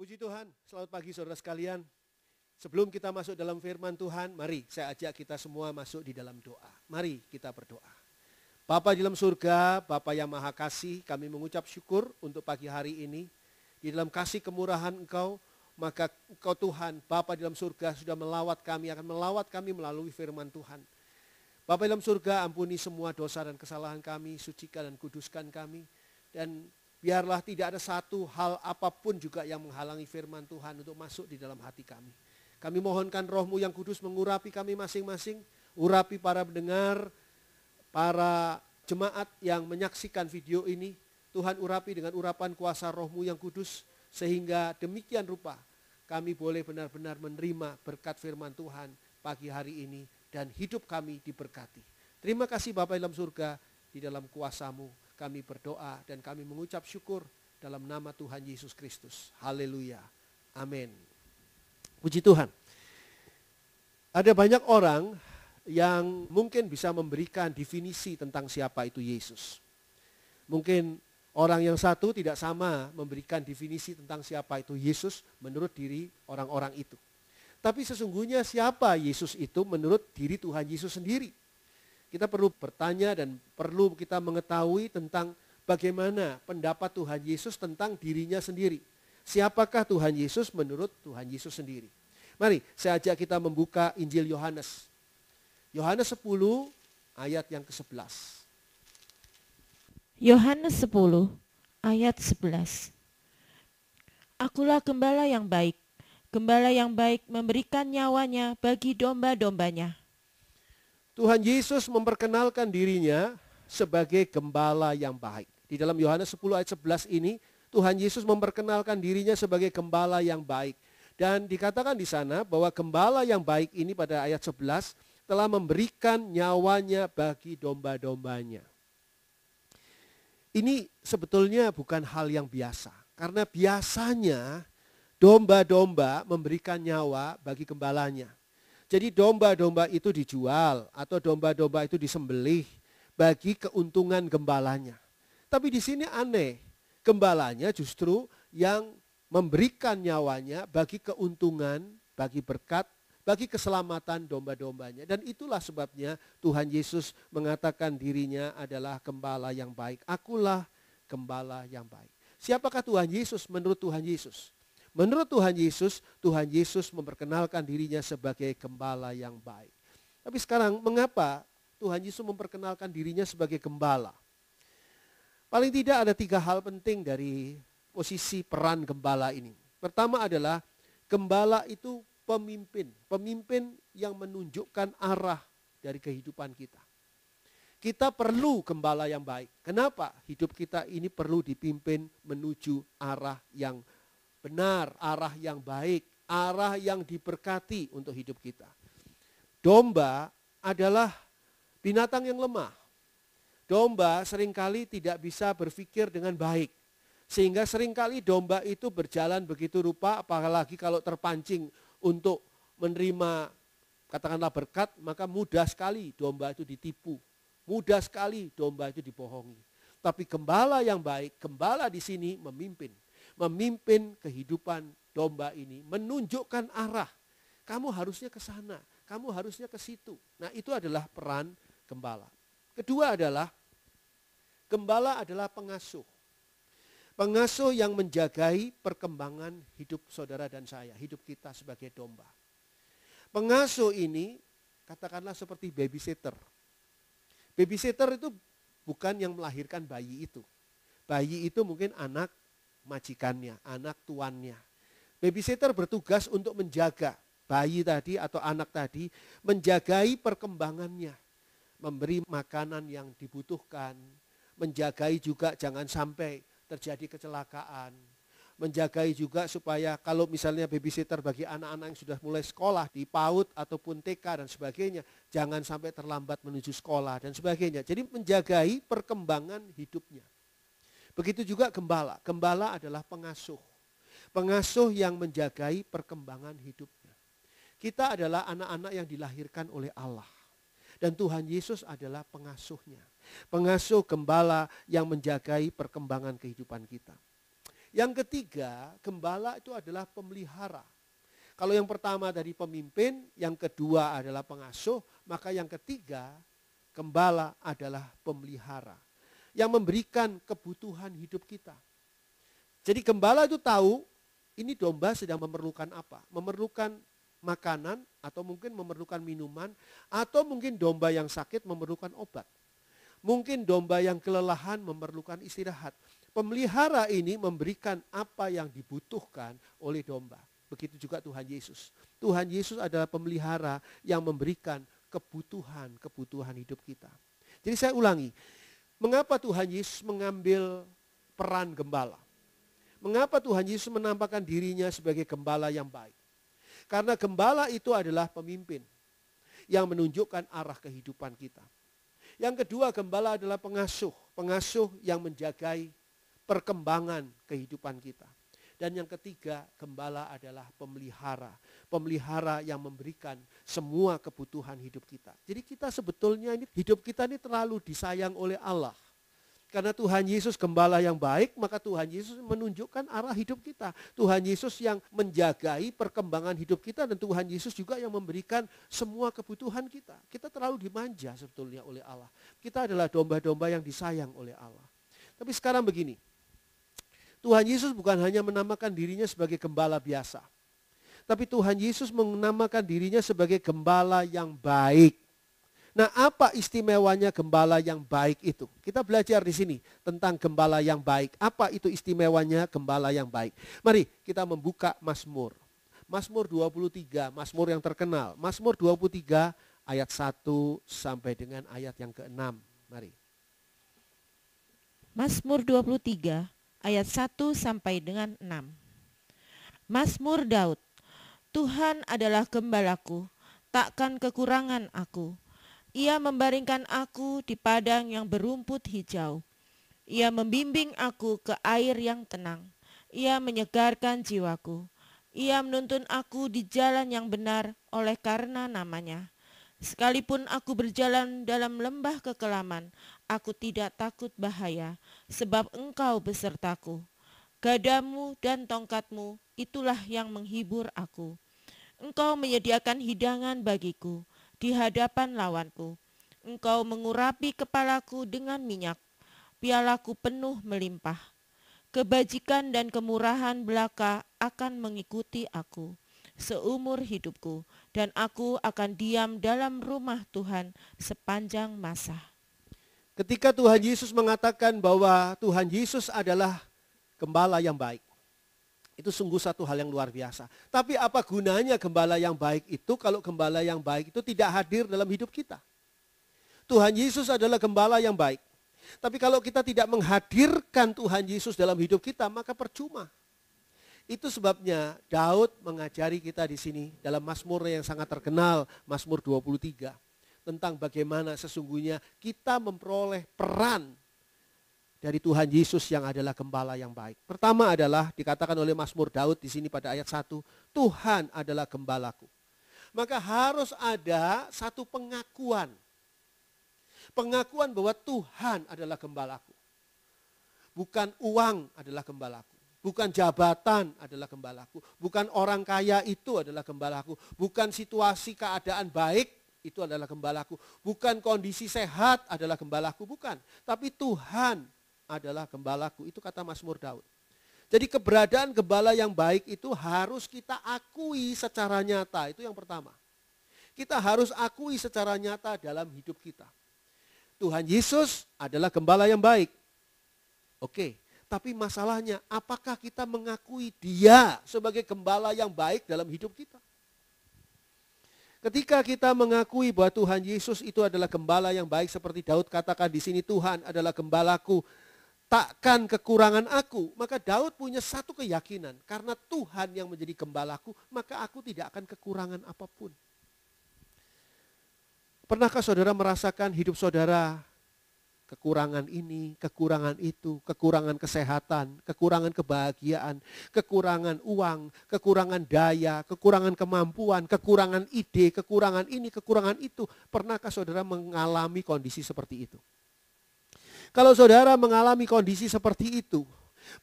Puji Tuhan, selamat pagi saudara sekalian. Sebelum kita masuk dalam firman Tuhan, mari saya ajak kita semua masuk di dalam doa. Mari kita berdoa. Bapak di dalam surga, Bapak yang maha kasih, kami mengucap syukur untuk pagi hari ini. Di dalam kasih kemurahan engkau, maka engkau Tuhan, Bapak di dalam surga sudah melawat kami, akan melawat kami melalui firman Tuhan. Bapak di dalam surga, ampuni semua dosa dan kesalahan kami, sucikan dan kuduskan kami. Dan Biarlah tidak ada satu hal apapun juga yang menghalangi firman Tuhan untuk masuk di dalam hati kami. Kami mohonkan rohmu yang kudus mengurapi kami masing-masing. Urapi para pendengar, para jemaat yang menyaksikan video ini. Tuhan urapi dengan urapan kuasa rohmu yang kudus. Sehingga demikian rupa kami boleh benar-benar menerima berkat firman Tuhan pagi hari ini. Dan hidup kami diberkati. Terima kasih Bapak dalam surga di dalam kuasamu kami berdoa dan kami mengucap syukur dalam nama Tuhan Yesus Kristus. Haleluya. Amin. Puji Tuhan. Ada banyak orang yang mungkin bisa memberikan definisi tentang siapa itu Yesus. Mungkin orang yang satu tidak sama memberikan definisi tentang siapa itu Yesus menurut diri orang-orang itu. Tapi sesungguhnya siapa Yesus itu menurut diri Tuhan Yesus sendiri. Kita perlu bertanya dan perlu kita mengetahui tentang bagaimana pendapat Tuhan Yesus tentang dirinya sendiri. Siapakah Tuhan Yesus menurut Tuhan Yesus sendiri? Mari saya ajak kita membuka Injil Yohanes. Yohanes 10 ayat yang ke-11. Yohanes 10 ayat 11. Akulah gembala yang baik. Gembala yang baik memberikan nyawanya bagi domba-dombanya. Tuhan Yesus memperkenalkan dirinya sebagai gembala yang baik. Di dalam Yohanes 10 ayat 11 ini, Tuhan Yesus memperkenalkan dirinya sebagai gembala yang baik. Dan dikatakan di sana bahwa gembala yang baik ini pada ayat 11 telah memberikan nyawanya bagi domba-dombanya. Ini sebetulnya bukan hal yang biasa. Karena biasanya domba-domba memberikan nyawa bagi gembalanya. Jadi domba-domba itu dijual atau domba-domba itu disembelih bagi keuntungan gembalanya. Tapi di sini aneh, gembalanya justru yang memberikan nyawanya bagi keuntungan, bagi berkat, bagi keselamatan domba-dombanya. Dan itulah sebabnya Tuhan Yesus mengatakan dirinya adalah gembala yang baik. Akulah gembala yang baik. Siapakah Tuhan Yesus menurut Tuhan Yesus? Menurut Tuhan Yesus, Tuhan Yesus memperkenalkan dirinya sebagai gembala yang baik. Tapi sekarang mengapa Tuhan Yesus memperkenalkan dirinya sebagai gembala? Paling tidak ada tiga hal penting dari posisi peran gembala ini. Pertama adalah gembala itu pemimpin, pemimpin yang menunjukkan arah dari kehidupan kita. Kita perlu gembala yang baik. Kenapa? Hidup kita ini perlu dipimpin menuju arah yang benar, arah yang baik, arah yang diberkati untuk hidup kita. Domba adalah binatang yang lemah. Domba seringkali tidak bisa berpikir dengan baik. Sehingga seringkali domba itu berjalan begitu rupa, apalagi kalau terpancing untuk menerima katakanlah berkat, maka mudah sekali domba itu ditipu. Mudah sekali domba itu dibohongi. Tapi gembala yang baik, gembala di sini memimpin memimpin kehidupan domba ini, menunjukkan arah. Kamu harusnya ke sana, kamu harusnya ke situ. Nah, itu adalah peran gembala. Kedua adalah gembala adalah pengasuh. Pengasuh yang menjagai perkembangan hidup saudara dan saya, hidup kita sebagai domba. Pengasuh ini katakanlah seperti babysitter. Babysitter itu bukan yang melahirkan bayi itu. Bayi itu mungkin anak majikannya, anak tuannya. Babysitter bertugas untuk menjaga bayi tadi atau anak tadi, menjagai perkembangannya, memberi makanan yang dibutuhkan, menjagai juga jangan sampai terjadi kecelakaan, menjagai juga supaya kalau misalnya babysitter bagi anak-anak yang sudah mulai sekolah di PAUD ataupun TK dan sebagainya, jangan sampai terlambat menuju sekolah dan sebagainya. Jadi menjagai perkembangan hidupnya. Begitu juga gembala. Gembala adalah pengasuh. Pengasuh yang menjagai perkembangan hidupnya. Kita adalah anak-anak yang dilahirkan oleh Allah. Dan Tuhan Yesus adalah pengasuhnya. Pengasuh gembala yang menjagai perkembangan kehidupan kita. Yang ketiga, gembala itu adalah pemelihara. Kalau yang pertama dari pemimpin, yang kedua adalah pengasuh, maka yang ketiga, gembala adalah pemelihara yang memberikan kebutuhan hidup kita. Jadi gembala itu tahu ini domba sedang memerlukan apa? Memerlukan makanan atau mungkin memerlukan minuman atau mungkin domba yang sakit memerlukan obat. Mungkin domba yang kelelahan memerlukan istirahat. Pemelihara ini memberikan apa yang dibutuhkan oleh domba. Begitu juga Tuhan Yesus. Tuhan Yesus adalah pemelihara yang memberikan kebutuhan-kebutuhan hidup kita. Jadi saya ulangi, Mengapa Tuhan Yesus mengambil peran gembala? Mengapa Tuhan Yesus menampakkan dirinya sebagai gembala yang baik? Karena gembala itu adalah pemimpin yang menunjukkan arah kehidupan kita. Yang kedua, gembala adalah pengasuh, pengasuh yang menjagai perkembangan kehidupan kita. Dan yang ketiga, gembala adalah pemelihara. Pemelihara yang memberikan semua kebutuhan hidup kita. Jadi kita sebetulnya ini hidup kita ini terlalu disayang oleh Allah. Karena Tuhan Yesus gembala yang baik, maka Tuhan Yesus menunjukkan arah hidup kita. Tuhan Yesus yang menjagai perkembangan hidup kita dan Tuhan Yesus juga yang memberikan semua kebutuhan kita. Kita terlalu dimanja sebetulnya oleh Allah. Kita adalah domba-domba yang disayang oleh Allah. Tapi sekarang begini, Tuhan Yesus bukan hanya menamakan dirinya sebagai gembala biasa. Tapi Tuhan Yesus menamakan dirinya sebagai gembala yang baik. Nah apa istimewanya gembala yang baik itu? Kita belajar di sini tentang gembala yang baik. Apa itu istimewanya gembala yang baik? Mari kita membuka Mazmur. Mazmur 23, Mazmur yang terkenal. Mazmur 23 ayat 1 sampai dengan ayat yang ke-6. Mari. Mazmur 23 ayat 1 sampai dengan 6. Mazmur Daud Tuhan adalah gembalaku, takkan kekurangan aku. Ia membaringkan aku di padang yang berumput hijau. Ia membimbing aku ke air yang tenang. Ia menyegarkan jiwaku. Ia menuntun aku di jalan yang benar oleh karena namanya. Sekalipun aku berjalan dalam lembah kekelaman, Aku tidak takut bahaya, sebab engkau besertaku. Gadamu dan tongkatmu, itulah yang menghibur aku. Engkau menyediakan hidangan bagiku di hadapan lawanku. Engkau mengurapi kepalaku dengan minyak, pialaku penuh melimpah. Kebajikan dan kemurahan belaka akan mengikuti aku seumur hidupku, dan aku akan diam dalam rumah Tuhan sepanjang masa. Ketika Tuhan Yesus mengatakan bahwa Tuhan Yesus adalah gembala yang baik. Itu sungguh satu hal yang luar biasa. Tapi apa gunanya gembala yang baik itu kalau gembala yang baik itu tidak hadir dalam hidup kita? Tuhan Yesus adalah gembala yang baik. Tapi kalau kita tidak menghadirkan Tuhan Yesus dalam hidup kita, maka percuma. Itu sebabnya Daud mengajari kita di sini dalam Mazmur yang sangat terkenal, Mazmur 23 tentang bagaimana sesungguhnya kita memperoleh peran dari Tuhan Yesus yang adalah gembala yang baik. Pertama adalah dikatakan oleh Mazmur Daud di sini pada ayat 1, Tuhan adalah gembalaku. Maka harus ada satu pengakuan. Pengakuan bahwa Tuhan adalah gembalaku. Bukan uang adalah gembalaku. Bukan jabatan adalah gembalaku. Bukan orang kaya itu adalah gembalaku. Bukan situasi keadaan baik itu adalah gembalaku. Bukan kondisi sehat adalah gembalaku, bukan. Tapi Tuhan adalah gembalaku. Itu kata Mas Daud. Jadi keberadaan gembala yang baik itu harus kita akui secara nyata. Itu yang pertama. Kita harus akui secara nyata dalam hidup kita. Tuhan Yesus adalah gembala yang baik. Oke, tapi masalahnya apakah kita mengakui dia sebagai gembala yang baik dalam hidup kita? Ketika kita mengakui bahwa Tuhan Yesus itu adalah gembala yang baik seperti Daud katakan di sini Tuhan adalah gembalaku, takkan kekurangan aku. Maka Daud punya satu keyakinan, karena Tuhan yang menjadi gembalaku, maka aku tidak akan kekurangan apapun. Pernahkah saudara merasakan hidup saudara kekurangan ini, kekurangan itu, kekurangan kesehatan, kekurangan kebahagiaan, kekurangan uang, kekurangan daya, kekurangan kemampuan, kekurangan ide, kekurangan ini, kekurangan itu. Pernahkah saudara mengalami kondisi seperti itu? Kalau saudara mengalami kondisi seperti itu,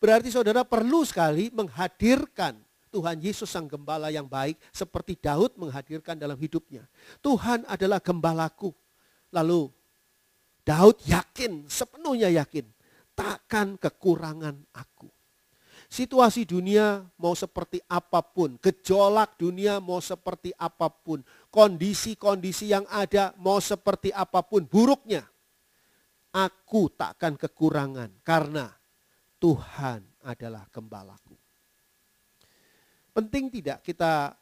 berarti saudara perlu sekali menghadirkan Tuhan Yesus sang gembala yang baik seperti Daud menghadirkan dalam hidupnya. Tuhan adalah gembalaku. Lalu Daud yakin, sepenuhnya yakin, takkan kekurangan aku. Situasi dunia mau seperti apapun, gejolak dunia mau seperti apapun, kondisi-kondisi yang ada mau seperti apapun, buruknya. Aku takkan kekurangan karena Tuhan adalah gembalaku. Penting tidak kita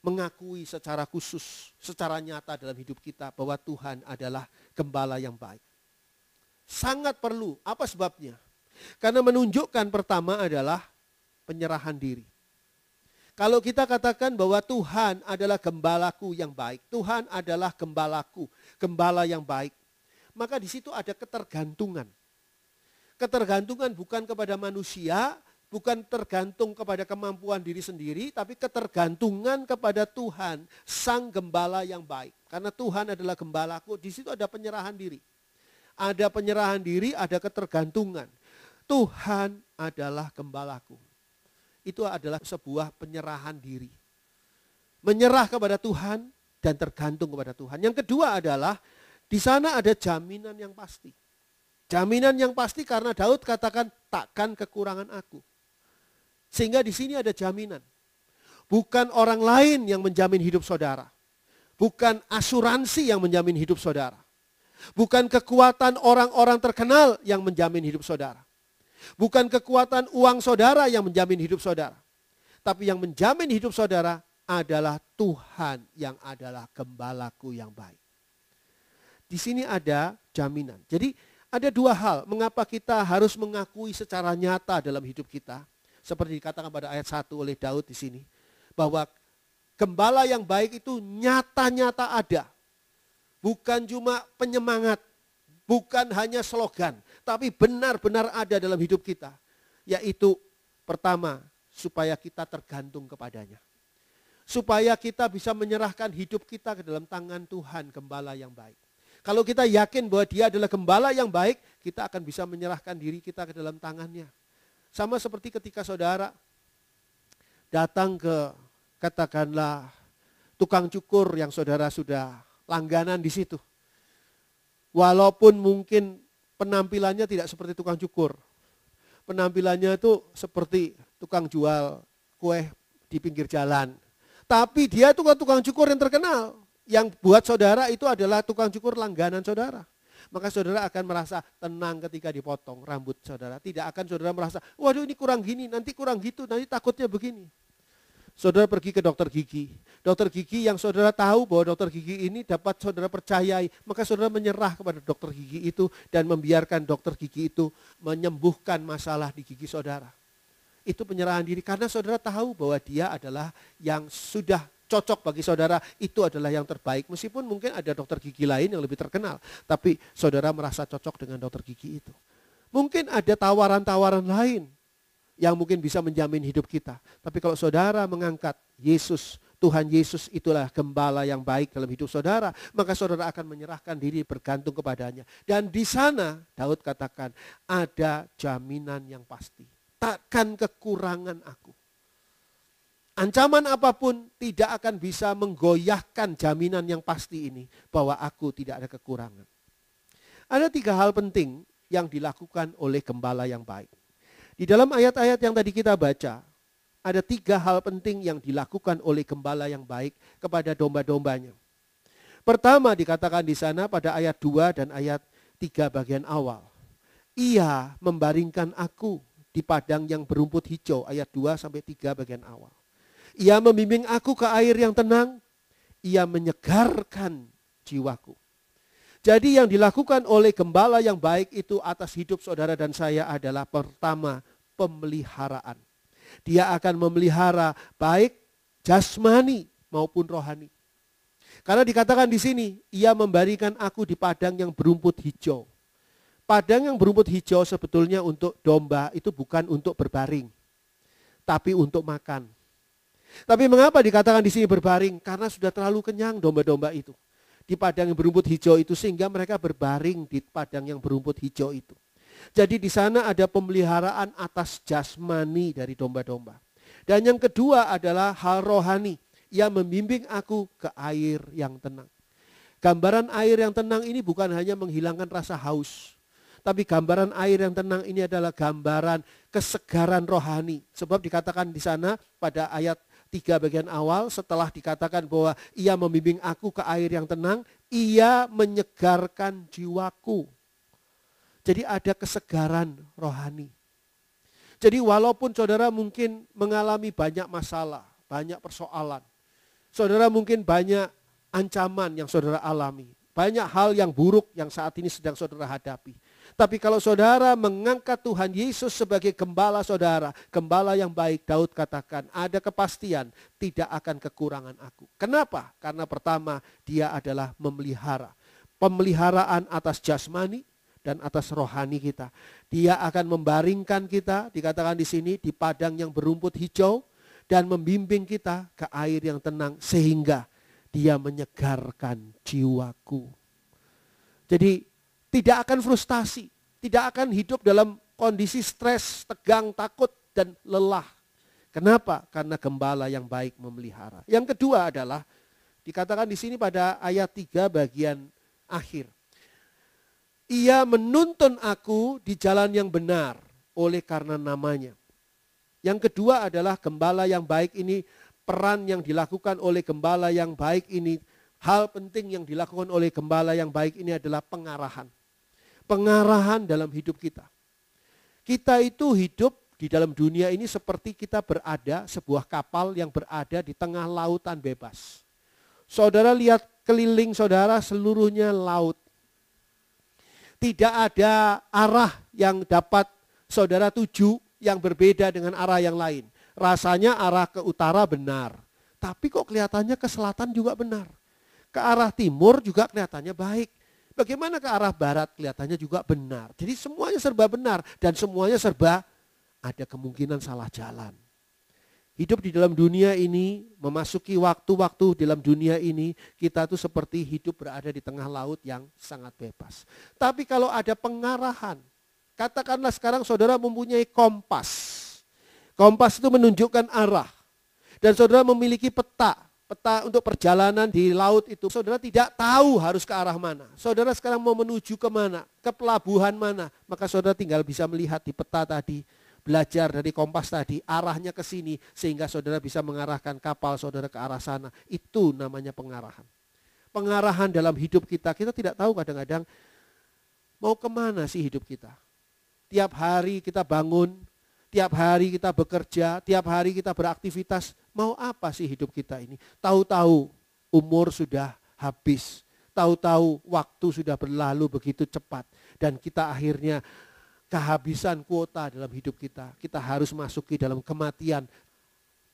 mengakui secara khusus, secara nyata dalam hidup kita bahwa Tuhan adalah gembala yang baik. Sangat perlu. Apa sebabnya? Karena menunjukkan pertama adalah penyerahan diri. Kalau kita katakan bahwa Tuhan adalah gembalaku yang baik, Tuhan adalah gembalaku, gembala yang baik, maka di situ ada ketergantungan. Ketergantungan bukan kepada manusia, bukan tergantung kepada kemampuan diri sendiri, tapi ketergantungan kepada Tuhan, sang gembala yang baik. Karena Tuhan adalah gembalaku, di situ ada penyerahan diri ada penyerahan diri, ada ketergantungan. Tuhan adalah gembalaku. Itu adalah sebuah penyerahan diri. Menyerah kepada Tuhan dan tergantung kepada Tuhan. Yang kedua adalah di sana ada jaminan yang pasti. Jaminan yang pasti karena Daud katakan takkan kekurangan aku. Sehingga di sini ada jaminan. Bukan orang lain yang menjamin hidup saudara. Bukan asuransi yang menjamin hidup saudara. Bukan kekuatan orang-orang terkenal yang menjamin hidup saudara. Bukan kekuatan uang saudara yang menjamin hidup saudara. Tapi yang menjamin hidup saudara adalah Tuhan yang adalah gembalaku yang baik. Di sini ada jaminan. Jadi ada dua hal mengapa kita harus mengakui secara nyata dalam hidup kita. Seperti dikatakan pada ayat 1 oleh Daud di sini. Bahwa gembala yang baik itu nyata-nyata ada bukan cuma penyemangat, bukan hanya slogan, tapi benar-benar ada dalam hidup kita. Yaitu pertama, supaya kita tergantung kepadanya. Supaya kita bisa menyerahkan hidup kita ke dalam tangan Tuhan, gembala yang baik. Kalau kita yakin bahwa dia adalah gembala yang baik, kita akan bisa menyerahkan diri kita ke dalam tangannya. Sama seperti ketika saudara datang ke katakanlah tukang cukur yang saudara sudah langganan di situ. Walaupun mungkin penampilannya tidak seperti tukang cukur. Penampilannya itu seperti tukang jual kue di pinggir jalan. Tapi dia itu tukang cukur yang terkenal. Yang buat saudara itu adalah tukang cukur langganan saudara maka saudara akan merasa tenang ketika dipotong rambut saudara. Tidak akan saudara merasa, waduh ini kurang gini, nanti kurang gitu, nanti takutnya begini. Saudara pergi ke dokter gigi. Dokter gigi yang saudara tahu bahwa dokter gigi ini dapat saudara percayai, maka saudara menyerah kepada dokter gigi itu dan membiarkan dokter gigi itu menyembuhkan masalah di gigi saudara. Itu penyerahan diri karena saudara tahu bahwa dia adalah yang sudah cocok bagi saudara, itu adalah yang terbaik. Meskipun mungkin ada dokter gigi lain yang lebih terkenal, tapi saudara merasa cocok dengan dokter gigi itu. Mungkin ada tawaran-tawaran lain yang mungkin bisa menjamin hidup kita. Tapi kalau saudara mengangkat Yesus, Tuhan Yesus itulah gembala yang baik dalam hidup saudara, maka saudara akan menyerahkan diri bergantung kepadanya. Dan di sana Daud katakan, ada jaminan yang pasti. Takkan kekurangan aku. Ancaman apapun tidak akan bisa menggoyahkan jaminan yang pasti ini bahwa aku tidak ada kekurangan. Ada tiga hal penting yang dilakukan oleh gembala yang baik. Di dalam ayat-ayat yang tadi kita baca, ada tiga hal penting yang dilakukan oleh gembala yang baik kepada domba-dombanya. Pertama dikatakan di sana pada ayat 2 dan ayat 3 bagian awal. Ia membaringkan aku di padang yang berumput hijau, ayat 2 sampai 3 bagian awal. Ia membimbing aku ke air yang tenang, ia menyegarkan jiwaku. Jadi yang dilakukan oleh gembala yang baik itu atas hidup saudara dan saya adalah pertama pemeliharaan. Dia akan memelihara baik jasmani maupun rohani. Karena dikatakan di sini, ia memberikan aku di padang yang berumput hijau. Padang yang berumput hijau sebetulnya untuk domba itu bukan untuk berbaring, tapi untuk makan. Tapi mengapa dikatakan di sini berbaring? Karena sudah terlalu kenyang domba-domba itu di padang yang berumput hijau itu sehingga mereka berbaring di padang yang berumput hijau itu. Jadi di sana ada pemeliharaan atas jasmani dari domba-domba. Dan yang kedua adalah hal rohani yang membimbing aku ke air yang tenang. Gambaran air yang tenang ini bukan hanya menghilangkan rasa haus, tapi gambaran air yang tenang ini adalah gambaran kesegaran rohani. Sebab dikatakan di sana pada ayat tiga bagian awal setelah dikatakan bahwa ia membimbing aku ke air yang tenang, ia menyegarkan jiwaku. Jadi ada kesegaran rohani. Jadi walaupun saudara mungkin mengalami banyak masalah, banyak persoalan. Saudara mungkin banyak ancaman yang saudara alami. Banyak hal yang buruk yang saat ini sedang saudara hadapi. Tapi kalau saudara mengangkat Tuhan Yesus sebagai gembala saudara, gembala yang baik, Daud katakan, ada kepastian, tidak akan kekurangan aku. Kenapa? Karena pertama, dia adalah memelihara. Pemeliharaan atas jasmani dan atas rohani kita. Dia akan membaringkan kita, dikatakan di sini, di padang yang berumput hijau, dan membimbing kita ke air yang tenang, sehingga dia menyegarkan jiwaku. Jadi tidak akan frustasi, tidak akan hidup dalam kondisi stres, tegang, takut, dan lelah. Kenapa? Karena gembala yang baik memelihara. Yang kedua adalah dikatakan di sini pada ayat 3 bagian akhir. Ia menuntun aku di jalan yang benar oleh karena namanya. Yang kedua adalah gembala yang baik ini, peran yang dilakukan oleh gembala yang baik ini Hal penting yang dilakukan oleh gembala yang baik ini adalah pengarahan. Pengarahan dalam hidup kita. Kita itu hidup di dalam dunia ini seperti kita berada sebuah kapal yang berada di tengah lautan bebas. Saudara lihat keliling saudara seluruhnya laut. Tidak ada arah yang dapat saudara tuju yang berbeda dengan arah yang lain. Rasanya arah ke utara benar, tapi kok kelihatannya ke selatan juga benar. Ke arah timur juga kelihatannya baik. Bagaimana ke arah barat kelihatannya juga benar. Jadi semuanya serba benar dan semuanya serba ada kemungkinan salah jalan. Hidup di dalam dunia ini, memasuki waktu-waktu dalam dunia ini, kita tuh seperti hidup berada di tengah laut yang sangat bebas. Tapi kalau ada pengarahan, katakanlah sekarang saudara mempunyai kompas. Kompas itu menunjukkan arah. Dan saudara memiliki peta peta untuk perjalanan di laut itu. Saudara tidak tahu harus ke arah mana. Saudara sekarang mau menuju ke mana, ke pelabuhan mana. Maka saudara tinggal bisa melihat di peta tadi, belajar dari kompas tadi, arahnya ke sini sehingga saudara bisa mengarahkan kapal saudara ke arah sana. Itu namanya pengarahan. Pengarahan dalam hidup kita, kita tidak tahu kadang-kadang mau kemana sih hidup kita. Tiap hari kita bangun, tiap hari kita bekerja, tiap hari kita beraktivitas, mau apa sih hidup kita ini? Tahu-tahu umur sudah habis, tahu-tahu waktu sudah berlalu begitu cepat dan kita akhirnya kehabisan kuota dalam hidup kita. Kita harus masuki dalam kematian.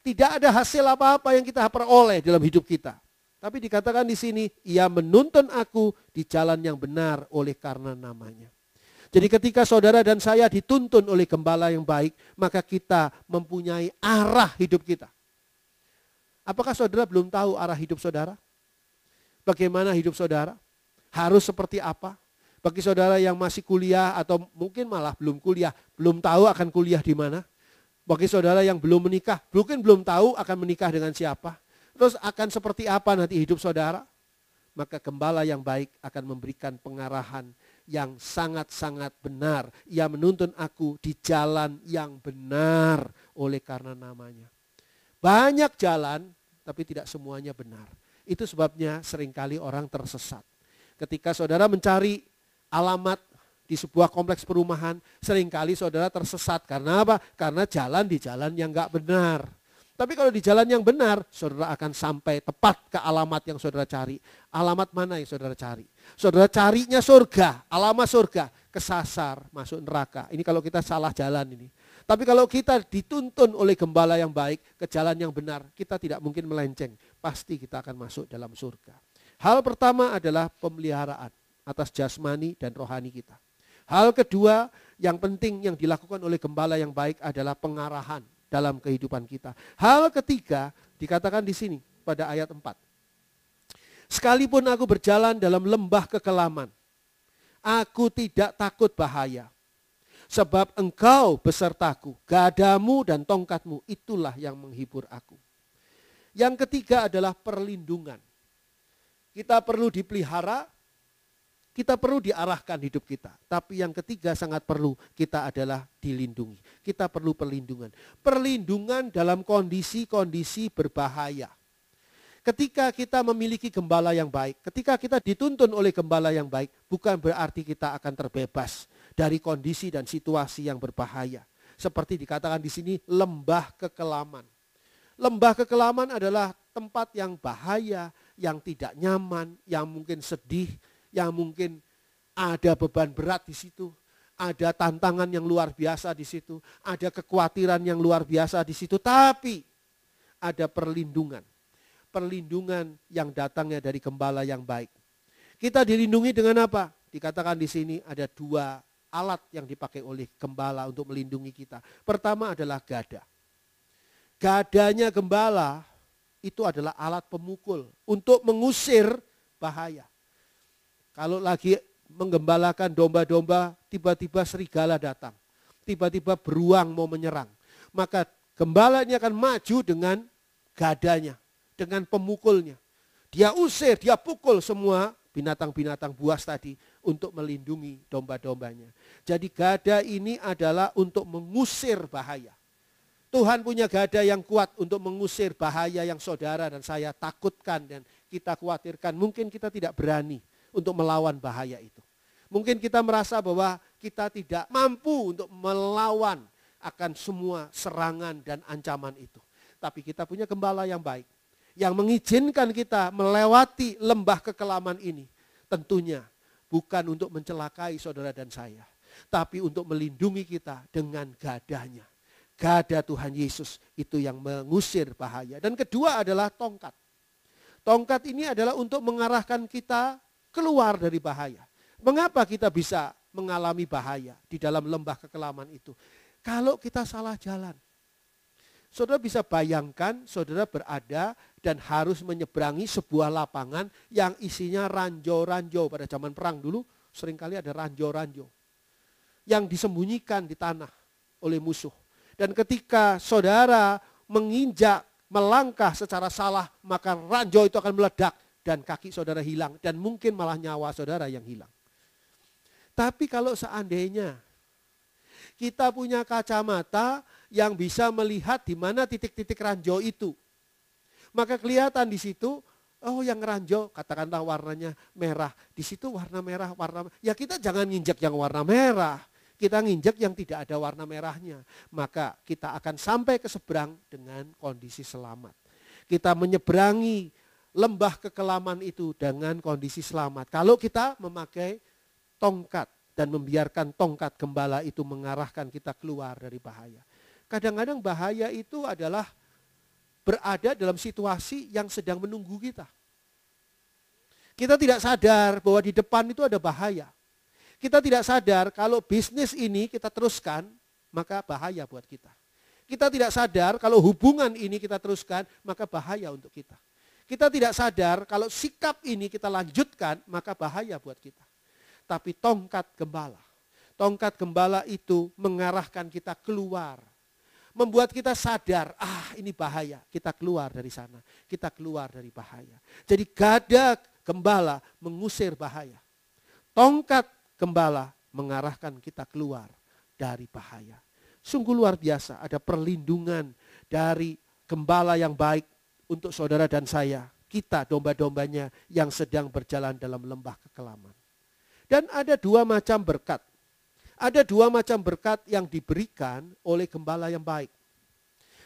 Tidak ada hasil apa-apa yang kita peroleh dalam hidup kita. Tapi dikatakan di sini, ia menuntun aku di jalan yang benar oleh karena namanya. Jadi ketika saudara dan saya dituntun oleh gembala yang baik, maka kita mempunyai arah hidup kita. Apakah saudara belum tahu arah hidup saudara? Bagaimana hidup saudara? Harus seperti apa? Bagi saudara yang masih kuliah atau mungkin malah belum kuliah, belum tahu akan kuliah di mana. Bagi saudara yang belum menikah, mungkin belum tahu akan menikah dengan siapa. Terus akan seperti apa nanti hidup saudara? Maka gembala yang baik akan memberikan pengarahan yang sangat-sangat benar. Ia menuntun aku di jalan yang benar oleh karena namanya. Banyak jalan, tapi tidak semuanya benar. Itu sebabnya seringkali orang tersesat. Ketika saudara mencari alamat di sebuah kompleks perumahan, seringkali saudara tersesat. Karena apa? Karena jalan di jalan yang enggak benar. Tapi kalau di jalan yang benar, saudara akan sampai tepat ke alamat yang saudara cari. Alamat mana yang saudara cari? Saudara carinya surga, alamat surga, kesasar, masuk neraka. Ini kalau kita salah jalan ini. Tapi kalau kita dituntun oleh gembala yang baik ke jalan yang benar, kita tidak mungkin melenceng. Pasti kita akan masuk dalam surga. Hal pertama adalah pemeliharaan atas jasmani dan rohani kita. Hal kedua yang penting yang dilakukan oleh gembala yang baik adalah pengarahan dalam kehidupan kita. Hal ketiga dikatakan di sini pada ayat 4. Sekalipun aku berjalan dalam lembah kekelaman, aku tidak takut bahaya. Sebab engkau besertaku, gadamu dan tongkatmu itulah yang menghibur aku. Yang ketiga adalah perlindungan. Kita perlu dipelihara kita perlu diarahkan hidup kita. Tapi yang ketiga sangat perlu, kita adalah dilindungi. Kita perlu perlindungan. Perlindungan dalam kondisi-kondisi berbahaya. Ketika kita memiliki gembala yang baik, ketika kita dituntun oleh gembala yang baik, bukan berarti kita akan terbebas dari kondisi dan situasi yang berbahaya. Seperti dikatakan di sini, lembah kekelaman. Lembah kekelaman adalah tempat yang bahaya, yang tidak nyaman, yang mungkin sedih, yang mungkin ada beban berat di situ, ada tantangan yang luar biasa di situ, ada kekhawatiran yang luar biasa di situ, tapi ada perlindungan. Perlindungan yang datangnya dari gembala yang baik. Kita dilindungi dengan apa? Dikatakan di sini ada dua alat yang dipakai oleh gembala untuk melindungi kita. Pertama adalah gada. Gadanya gembala itu adalah alat pemukul untuk mengusir bahaya. Kalau lagi menggembalakan domba-domba, tiba-tiba serigala datang. Tiba-tiba beruang mau menyerang. Maka gembalanya akan maju dengan gadanya, dengan pemukulnya. Dia usir, dia pukul semua binatang-binatang buas tadi untuk melindungi domba-dombanya. Jadi gada ini adalah untuk mengusir bahaya. Tuhan punya gada yang kuat untuk mengusir bahaya yang saudara dan saya takutkan dan kita khawatirkan. Mungkin kita tidak berani untuk melawan bahaya itu. Mungkin kita merasa bahwa kita tidak mampu untuk melawan akan semua serangan dan ancaman itu. Tapi kita punya gembala yang baik, yang mengizinkan kita melewati lembah kekelaman ini. Tentunya bukan untuk mencelakai saudara dan saya, tapi untuk melindungi kita dengan gadahnya. Gada Tuhan Yesus itu yang mengusir bahaya. Dan kedua adalah tongkat. Tongkat ini adalah untuk mengarahkan kita keluar dari bahaya. Mengapa kita bisa mengalami bahaya di dalam lembah kekelaman itu? Kalau kita salah jalan. Saudara bisa bayangkan saudara berada dan harus menyeberangi sebuah lapangan yang isinya ranjo-ranjo Pada zaman perang dulu seringkali ada ranjo-ranjo Yang disembunyikan di tanah oleh musuh. Dan ketika saudara menginjak, melangkah secara salah, maka ranjo itu akan meledak dan kaki saudara hilang dan mungkin malah nyawa saudara yang hilang. Tapi kalau seandainya kita punya kacamata yang bisa melihat di mana titik-titik ranjau itu, maka kelihatan di situ oh yang ranjau katakanlah warnanya merah. Di situ warna merah, warna ya kita jangan nginjek yang warna merah. Kita nginjek yang tidak ada warna merahnya, maka kita akan sampai ke seberang dengan kondisi selamat. Kita menyeberangi lembah kekelaman itu dengan kondisi selamat. Kalau kita memakai tongkat dan membiarkan tongkat gembala itu mengarahkan kita keluar dari bahaya. Kadang-kadang bahaya itu adalah berada dalam situasi yang sedang menunggu kita. Kita tidak sadar bahwa di depan itu ada bahaya. Kita tidak sadar kalau bisnis ini kita teruskan, maka bahaya buat kita. Kita tidak sadar kalau hubungan ini kita teruskan, maka bahaya untuk kita. Kita tidak sadar kalau sikap ini kita lanjutkan maka bahaya buat kita. Tapi tongkat gembala. Tongkat gembala itu mengarahkan kita keluar. Membuat kita sadar, ah ini bahaya. Kita keluar dari sana. Kita keluar dari bahaya. Jadi gada gembala mengusir bahaya. Tongkat gembala mengarahkan kita keluar dari bahaya. Sungguh luar biasa ada perlindungan dari gembala yang baik untuk saudara dan saya. Kita domba-dombanya yang sedang berjalan dalam lembah kekelaman. Dan ada dua macam berkat. Ada dua macam berkat yang diberikan oleh gembala yang baik.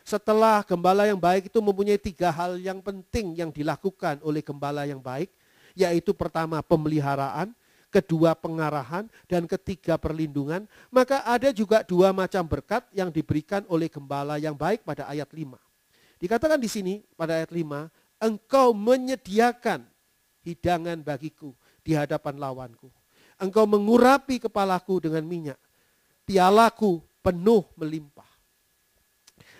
Setelah gembala yang baik itu mempunyai tiga hal yang penting yang dilakukan oleh gembala yang baik. Yaitu pertama pemeliharaan, kedua pengarahan, dan ketiga perlindungan. Maka ada juga dua macam berkat yang diberikan oleh gembala yang baik pada ayat 5. Dikatakan di sini pada ayat 5, engkau menyediakan hidangan bagiku di hadapan lawanku. Engkau mengurapi kepalaku dengan minyak. Pialaku penuh melimpah.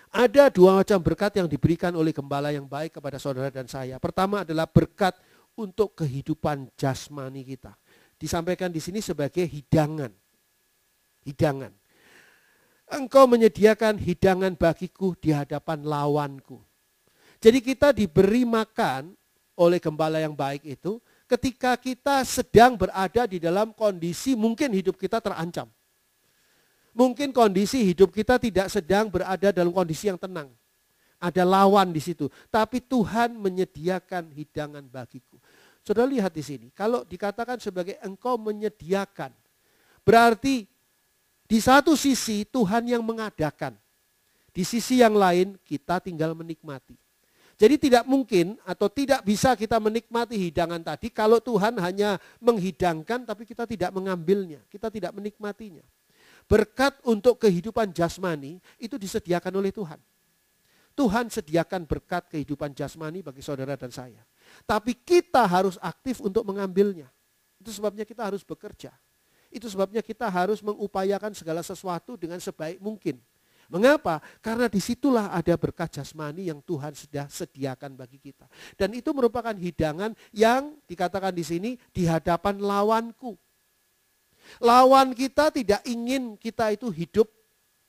Ada dua macam berkat yang diberikan oleh gembala yang baik kepada saudara dan saya. Pertama adalah berkat untuk kehidupan jasmani kita. Disampaikan di sini sebagai hidangan. Hidangan. Engkau menyediakan hidangan bagiku di hadapan lawanku. Jadi kita diberi makan oleh gembala yang baik itu ketika kita sedang berada di dalam kondisi mungkin hidup kita terancam. Mungkin kondisi hidup kita tidak sedang berada dalam kondisi yang tenang. Ada lawan di situ, tapi Tuhan menyediakan hidangan bagiku. Saudara lihat di sini, kalau dikatakan sebagai engkau menyediakan, berarti di satu sisi Tuhan yang mengadakan. Di sisi yang lain kita tinggal menikmati. Jadi tidak mungkin atau tidak bisa kita menikmati hidangan tadi kalau Tuhan hanya menghidangkan tapi kita tidak mengambilnya, kita tidak menikmatinya. Berkat untuk kehidupan jasmani itu disediakan oleh Tuhan. Tuhan sediakan berkat kehidupan jasmani bagi saudara dan saya. Tapi kita harus aktif untuk mengambilnya. Itu sebabnya kita harus bekerja. Itu sebabnya kita harus mengupayakan segala sesuatu dengan sebaik mungkin. Mengapa? Karena disitulah ada berkah jasmani yang Tuhan sudah sediakan bagi kita. Dan itu merupakan hidangan yang dikatakan di sini di hadapan lawanku. Lawan kita tidak ingin kita itu hidup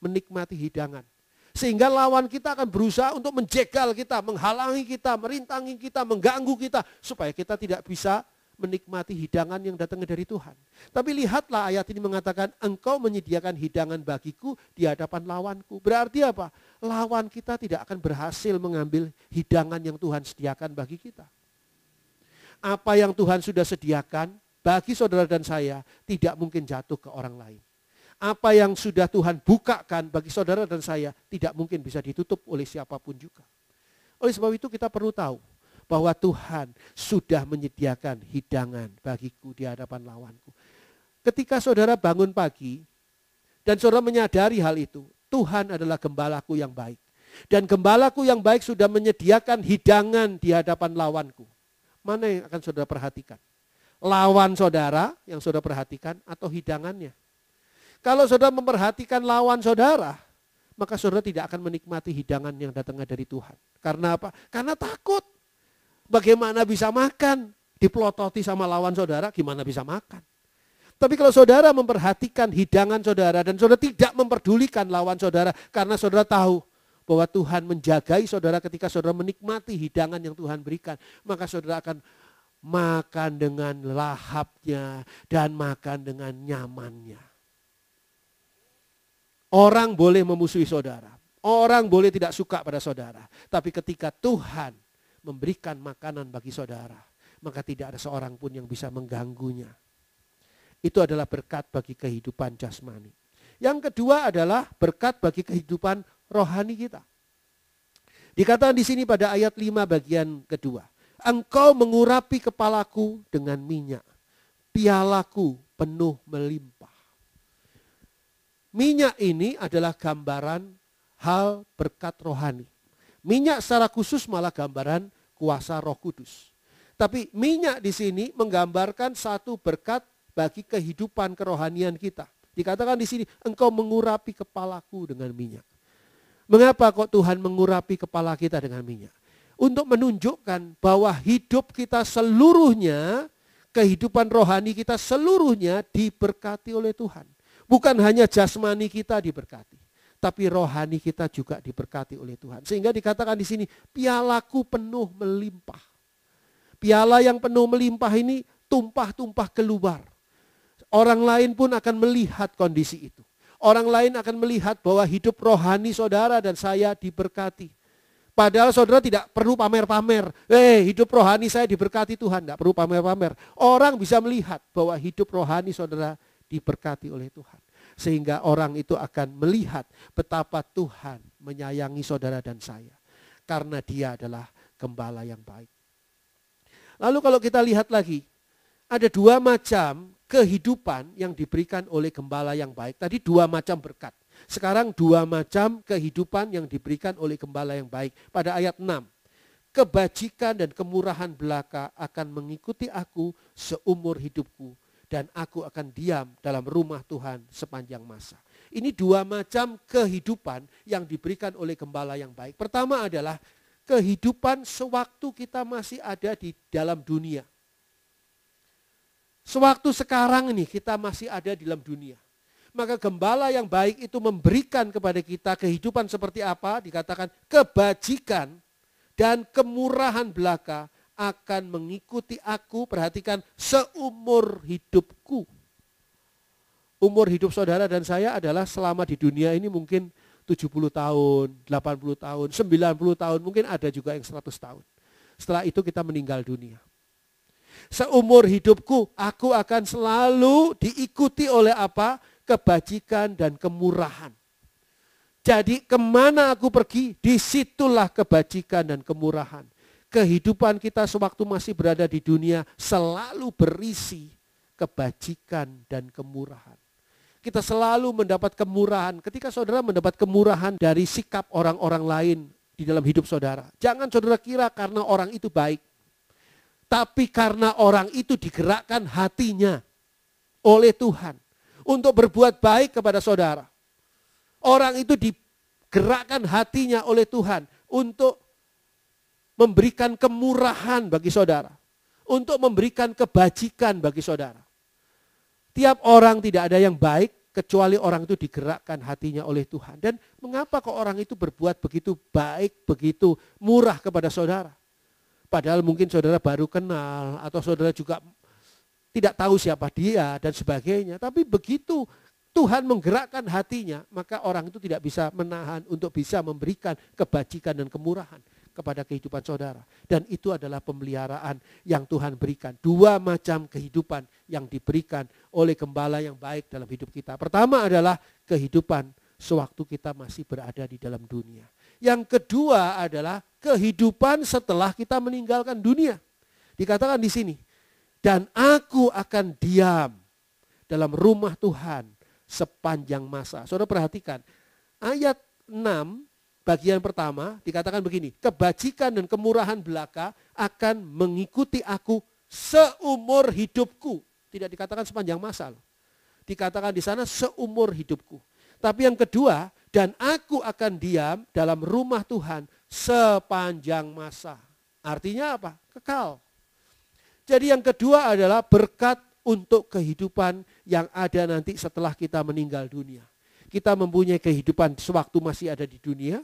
menikmati hidangan. Sehingga lawan kita akan berusaha untuk menjegal kita, menghalangi kita, merintangi kita, mengganggu kita. Supaya kita tidak bisa menikmati hidangan yang datang dari Tuhan. Tapi lihatlah ayat ini mengatakan, engkau menyediakan hidangan bagiku di hadapan lawanku. Berarti apa? Lawan kita tidak akan berhasil mengambil hidangan yang Tuhan sediakan bagi kita. Apa yang Tuhan sudah sediakan bagi saudara dan saya tidak mungkin jatuh ke orang lain. Apa yang sudah Tuhan bukakan bagi saudara dan saya tidak mungkin bisa ditutup oleh siapapun juga. Oleh sebab itu kita perlu tahu bahwa Tuhan sudah menyediakan hidangan bagiku di hadapan lawanku. Ketika saudara bangun pagi dan saudara menyadari hal itu, Tuhan adalah gembalaku yang baik. Dan gembalaku yang baik sudah menyediakan hidangan di hadapan lawanku. Mana yang akan saudara perhatikan? Lawan saudara yang saudara perhatikan atau hidangannya? Kalau saudara memperhatikan lawan saudara, maka saudara tidak akan menikmati hidangan yang datangnya dari Tuhan. Karena apa? Karena takut. Bagaimana bisa makan? Dipelototi sama lawan saudara, gimana bisa makan? Tapi kalau saudara memperhatikan hidangan saudara dan saudara tidak memperdulikan lawan saudara karena saudara tahu bahwa Tuhan menjagai saudara ketika saudara menikmati hidangan yang Tuhan berikan, maka saudara akan makan dengan lahapnya dan makan dengan nyamannya. Orang boleh memusuhi saudara, orang boleh tidak suka pada saudara, tapi ketika Tuhan memberikan makanan bagi saudara. Maka tidak ada seorang pun yang bisa mengganggunya. Itu adalah berkat bagi kehidupan jasmani. Yang kedua adalah berkat bagi kehidupan rohani kita. Dikatakan di sini pada ayat 5 bagian kedua. Engkau mengurapi kepalaku dengan minyak. Pialaku penuh melimpah. Minyak ini adalah gambaran hal berkat rohani. Minyak secara khusus malah gambaran kuasa Roh Kudus. Tapi minyak di sini menggambarkan satu berkat bagi kehidupan kerohanian kita. Dikatakan di sini, engkau mengurapi kepalaku dengan minyak. Mengapa kok Tuhan mengurapi kepala kita dengan minyak? Untuk menunjukkan bahwa hidup kita seluruhnya, kehidupan rohani kita seluruhnya diberkati oleh Tuhan. Bukan hanya jasmani kita diberkati tapi rohani kita juga diberkati oleh Tuhan. Sehingga dikatakan di sini, pialaku penuh melimpah. Piala yang penuh melimpah ini tumpah-tumpah keluar. Orang lain pun akan melihat kondisi itu. Orang lain akan melihat bahwa hidup rohani saudara dan saya diberkati. Padahal saudara tidak perlu pamer-pamer. Eh, hidup rohani saya diberkati Tuhan. Tidak perlu pamer-pamer. Orang bisa melihat bahwa hidup rohani saudara diberkati oleh Tuhan. Sehingga orang itu akan melihat betapa Tuhan menyayangi saudara dan saya. Karena dia adalah gembala yang baik. Lalu kalau kita lihat lagi, ada dua macam kehidupan yang diberikan oleh gembala yang baik. Tadi dua macam berkat. Sekarang dua macam kehidupan yang diberikan oleh gembala yang baik. Pada ayat 6, kebajikan dan kemurahan belaka akan mengikuti aku seumur hidupku dan aku akan diam dalam rumah Tuhan sepanjang masa. Ini dua macam kehidupan yang diberikan oleh gembala yang baik. Pertama adalah kehidupan sewaktu kita masih ada di dalam dunia. Sewaktu sekarang ini kita masih ada di dalam dunia. Maka gembala yang baik itu memberikan kepada kita kehidupan seperti apa? Dikatakan kebajikan dan kemurahan belaka akan mengikuti aku, perhatikan, seumur hidupku. Umur hidup saudara dan saya adalah selama di dunia ini mungkin 70 tahun, 80 tahun, 90 tahun, mungkin ada juga yang 100 tahun. Setelah itu kita meninggal dunia. Seumur hidupku, aku akan selalu diikuti oleh apa? Kebajikan dan kemurahan. Jadi kemana aku pergi, disitulah kebajikan dan kemurahan kehidupan kita sewaktu masih berada di dunia selalu berisi kebajikan dan kemurahan. Kita selalu mendapat kemurahan. Ketika saudara mendapat kemurahan dari sikap orang-orang lain di dalam hidup saudara. Jangan saudara kira karena orang itu baik. Tapi karena orang itu digerakkan hatinya oleh Tuhan untuk berbuat baik kepada saudara. Orang itu digerakkan hatinya oleh Tuhan untuk memberikan kemurahan bagi saudara, untuk memberikan kebajikan bagi saudara. Tiap orang tidak ada yang baik kecuali orang itu digerakkan hatinya oleh Tuhan. Dan mengapa kok orang itu berbuat begitu baik, begitu murah kepada saudara? Padahal mungkin saudara baru kenal atau saudara juga tidak tahu siapa dia dan sebagainya. Tapi begitu Tuhan menggerakkan hatinya, maka orang itu tidak bisa menahan untuk bisa memberikan kebajikan dan kemurahan kepada kehidupan saudara. Dan itu adalah pemeliharaan yang Tuhan berikan. Dua macam kehidupan yang diberikan oleh gembala yang baik dalam hidup kita. Pertama adalah kehidupan sewaktu kita masih berada di dalam dunia. Yang kedua adalah kehidupan setelah kita meninggalkan dunia. Dikatakan di sini, dan aku akan diam dalam rumah Tuhan sepanjang masa. Saudara perhatikan, ayat 6 bagian pertama dikatakan begini, kebajikan dan kemurahan belaka akan mengikuti aku seumur hidupku. Tidak dikatakan sepanjang masa. Loh. Dikatakan di sana seumur hidupku. Tapi yang kedua, dan aku akan diam dalam rumah Tuhan sepanjang masa. Artinya apa? Kekal. Jadi yang kedua adalah berkat untuk kehidupan yang ada nanti setelah kita meninggal dunia. Kita mempunyai kehidupan sewaktu masih ada di dunia,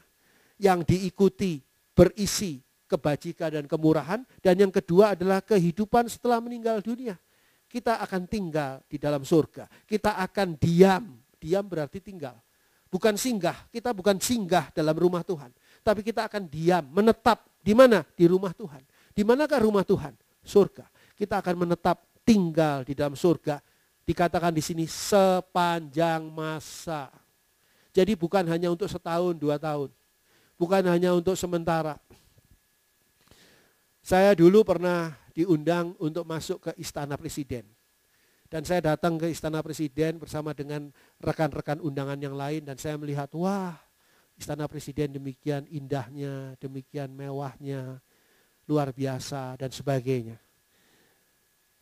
yang diikuti berisi kebajikan dan kemurahan. Dan yang kedua adalah kehidupan setelah meninggal dunia. Kita akan tinggal di dalam surga. Kita akan diam. Diam berarti tinggal. Bukan singgah. Kita bukan singgah dalam rumah Tuhan. Tapi kita akan diam, menetap. Di mana? Di rumah Tuhan. Di manakah rumah Tuhan? Surga. Kita akan menetap tinggal di dalam surga. Dikatakan di sini sepanjang masa. Jadi bukan hanya untuk setahun, dua tahun bukan hanya untuk sementara. Saya dulu pernah diundang untuk masuk ke istana presiden. Dan saya datang ke istana presiden bersama dengan rekan-rekan undangan yang lain dan saya melihat, wah istana presiden demikian indahnya, demikian mewahnya, luar biasa dan sebagainya.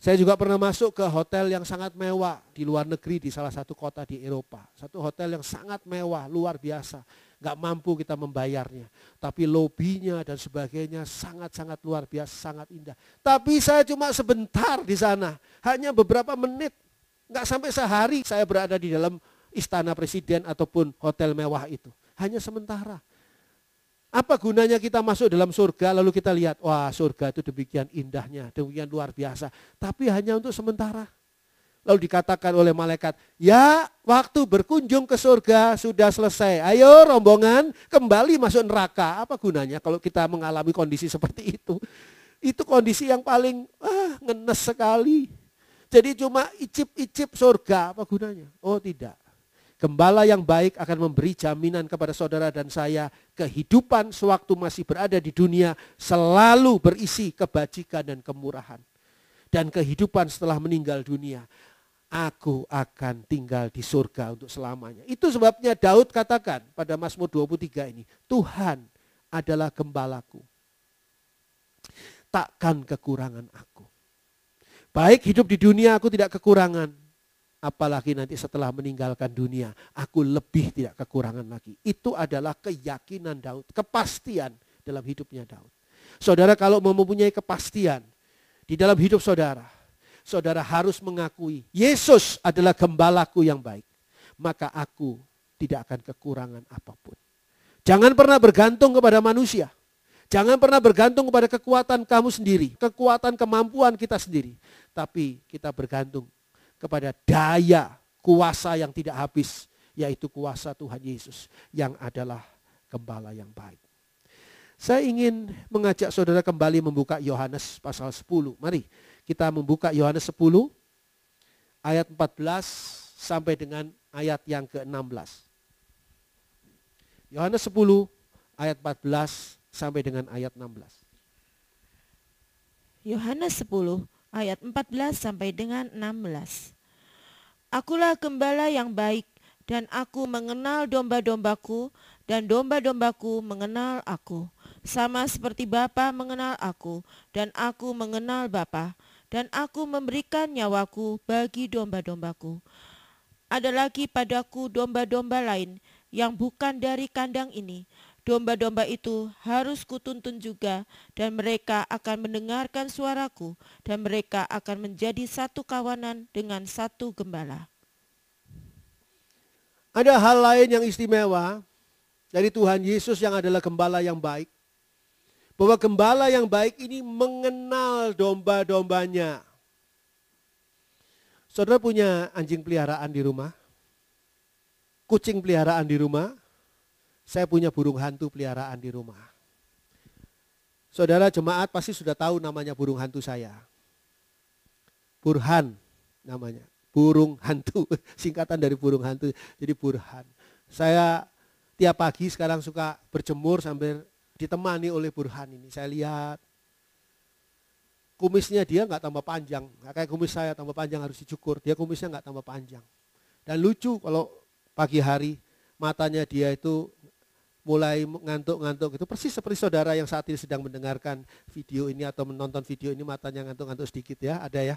Saya juga pernah masuk ke hotel yang sangat mewah di luar negeri di salah satu kota di Eropa. Satu hotel yang sangat mewah, luar biasa nggak mampu kita membayarnya. Tapi lobinya dan sebagainya sangat-sangat luar biasa, sangat indah. Tapi saya cuma sebentar di sana, hanya beberapa menit. Nggak sampai sehari saya berada di dalam istana presiden ataupun hotel mewah itu. Hanya sementara. Apa gunanya kita masuk dalam surga lalu kita lihat, wah surga itu demikian indahnya, demikian luar biasa. Tapi hanya untuk sementara. Lalu dikatakan oleh malaikat, ya waktu berkunjung ke surga sudah selesai. Ayo rombongan kembali masuk neraka. Apa gunanya kalau kita mengalami kondisi seperti itu? Itu kondisi yang paling ah, ngenes sekali. Jadi cuma icip-icip surga, apa gunanya? Oh tidak. Gembala yang baik akan memberi jaminan kepada saudara dan saya kehidupan sewaktu masih berada di dunia selalu berisi kebajikan dan kemurahan dan kehidupan setelah meninggal dunia aku akan tinggal di surga untuk selamanya. Itu sebabnya Daud katakan pada Mazmur 23 ini, Tuhan adalah gembalaku. Takkan kekurangan aku. Baik hidup di dunia aku tidak kekurangan. Apalagi nanti setelah meninggalkan dunia, aku lebih tidak kekurangan lagi. Itu adalah keyakinan Daud, kepastian dalam hidupnya Daud. Saudara kalau mempunyai kepastian di dalam hidup saudara, saudara harus mengakui, Yesus adalah gembalaku yang baik. Maka aku tidak akan kekurangan apapun. Jangan pernah bergantung kepada manusia. Jangan pernah bergantung kepada kekuatan kamu sendiri, kekuatan kemampuan kita sendiri. Tapi kita bergantung kepada daya kuasa yang tidak habis, yaitu kuasa Tuhan Yesus yang adalah gembala yang baik. Saya ingin mengajak saudara kembali membuka Yohanes pasal 10. Mari kita membuka Yohanes 10 ayat 14 sampai dengan ayat yang ke-16. Yohanes 10 ayat 14 sampai dengan ayat 16. Yohanes 10 ayat 14 sampai dengan 16. Akulah gembala yang baik dan aku mengenal domba-dombaku dan domba-dombaku mengenal aku. Sama seperti Bapa mengenal aku dan aku mengenal Bapa dan aku memberikan nyawaku bagi domba-dombaku. Ada lagi padaku domba-domba lain yang bukan dari kandang ini. Domba-domba itu harus kutuntun juga, dan mereka akan mendengarkan suaraku, dan mereka akan menjadi satu kawanan dengan satu gembala. Ada hal lain yang istimewa dari Tuhan Yesus yang adalah gembala yang baik bahwa gembala yang baik ini mengenal domba-dombanya. Saudara punya anjing peliharaan di rumah? Kucing peliharaan di rumah? Saya punya burung hantu peliharaan di rumah. Saudara jemaat pasti sudah tahu namanya burung hantu saya. Burhan namanya. Burung hantu, singkatan dari burung hantu. Jadi Burhan. Saya tiap pagi sekarang suka berjemur sambil ditemani oleh Burhan ini. Saya lihat kumisnya dia nggak tambah panjang. Nggak kayak kumis saya tambah panjang harus dicukur. Dia kumisnya nggak tambah panjang. Dan lucu kalau pagi hari matanya dia itu mulai ngantuk-ngantuk gitu persis seperti saudara yang saat ini sedang mendengarkan video ini atau menonton video ini matanya ngantuk-ngantuk sedikit ya ada ya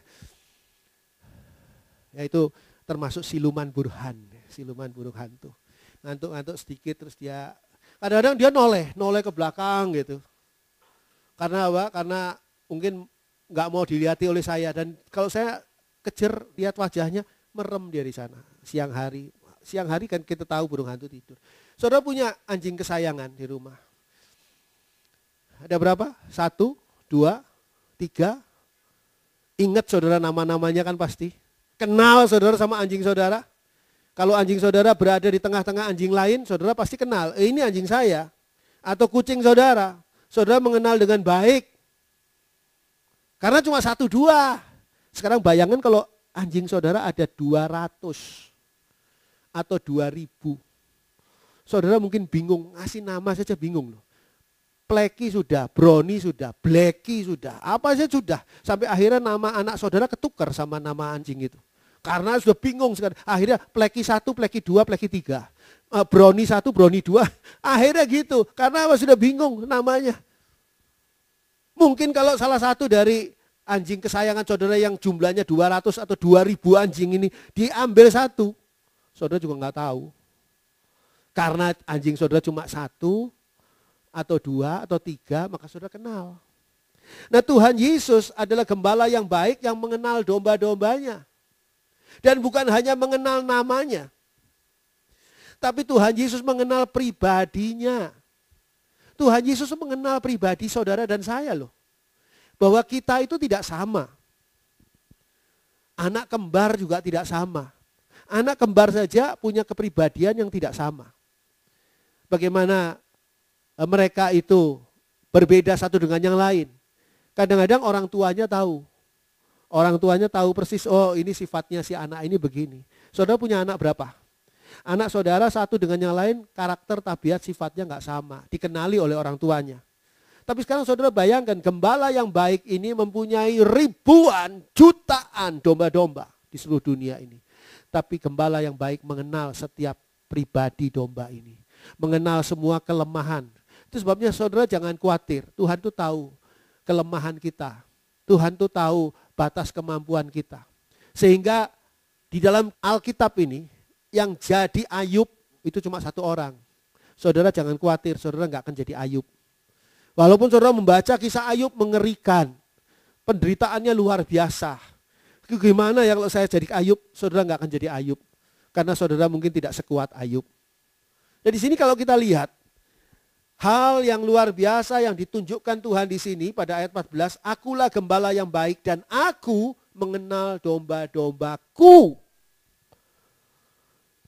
yaitu termasuk siluman burhan siluman burung hantu ngantuk-ngantuk sedikit terus dia Kadang-kadang dia noleh, noleh ke belakang gitu. Karena apa? Karena mungkin nggak mau dilihati oleh saya. Dan kalau saya kejar lihat wajahnya, merem dia di sana. Siang hari, siang hari kan kita tahu burung hantu tidur. Saudara punya anjing kesayangan di rumah. Ada berapa? Satu, dua, tiga. Ingat saudara nama-namanya kan pasti. Kenal saudara sama anjing saudara. Kalau anjing saudara berada di tengah-tengah anjing lain, saudara pasti kenal, eh, ini anjing saya. Atau kucing saudara, saudara mengenal dengan baik. Karena cuma satu dua. Sekarang bayangkan kalau anjing saudara ada 200 atau 2000. Saudara mungkin bingung, ngasih nama saja bingung loh. Pleki sudah, Broni sudah, Blacky sudah, apa saja sudah. Sampai akhirnya nama anak saudara ketukar sama nama anjing itu. Karena sudah bingung sekali. Akhirnya pleki satu, pleki dua, pleki tiga. Eh, brownie satu, brownie dua. Akhirnya gitu. Karena apa sudah bingung namanya. Mungkin kalau salah satu dari anjing kesayangan saudara yang jumlahnya 200 atau 2000 anjing ini diambil satu, saudara juga nggak tahu. Karena anjing saudara cuma satu, atau dua, atau tiga, maka saudara kenal. Nah Tuhan Yesus adalah gembala yang baik yang mengenal domba-dombanya. Dan bukan hanya mengenal namanya. Tapi Tuhan Yesus mengenal pribadinya. Tuhan Yesus mengenal pribadi saudara dan saya loh. Bahwa kita itu tidak sama. Anak kembar juga tidak sama. Anak kembar saja punya kepribadian yang tidak sama. Bagaimana eh, mereka itu berbeda satu dengan yang lain. Kadang-kadang orang tuanya tahu, Orang tuanya tahu persis, oh ini sifatnya si anak ini begini. Saudara punya anak berapa? Anak saudara satu dengan yang lain karakter, tabiat, sifatnya nggak sama. Dikenali oleh orang tuanya. Tapi sekarang saudara bayangkan gembala yang baik ini mempunyai ribuan, jutaan domba-domba di seluruh dunia ini. Tapi gembala yang baik mengenal setiap pribadi domba ini. Mengenal semua kelemahan. Itu sebabnya saudara jangan khawatir. Tuhan tuh tahu kelemahan kita. Tuhan tuh tahu batas kemampuan kita. Sehingga di dalam Alkitab ini yang jadi Ayub itu cuma satu orang. Saudara jangan khawatir, saudara nggak akan jadi Ayub. Walaupun saudara membaca kisah Ayub mengerikan, penderitaannya luar biasa. Gimana ya kalau saya jadi Ayub, saudara nggak akan jadi Ayub. Karena saudara mungkin tidak sekuat Ayub. Jadi nah, sini kalau kita lihat, Hal yang luar biasa yang ditunjukkan Tuhan di sini pada ayat 14, akulah gembala yang baik dan aku mengenal domba-dombaku.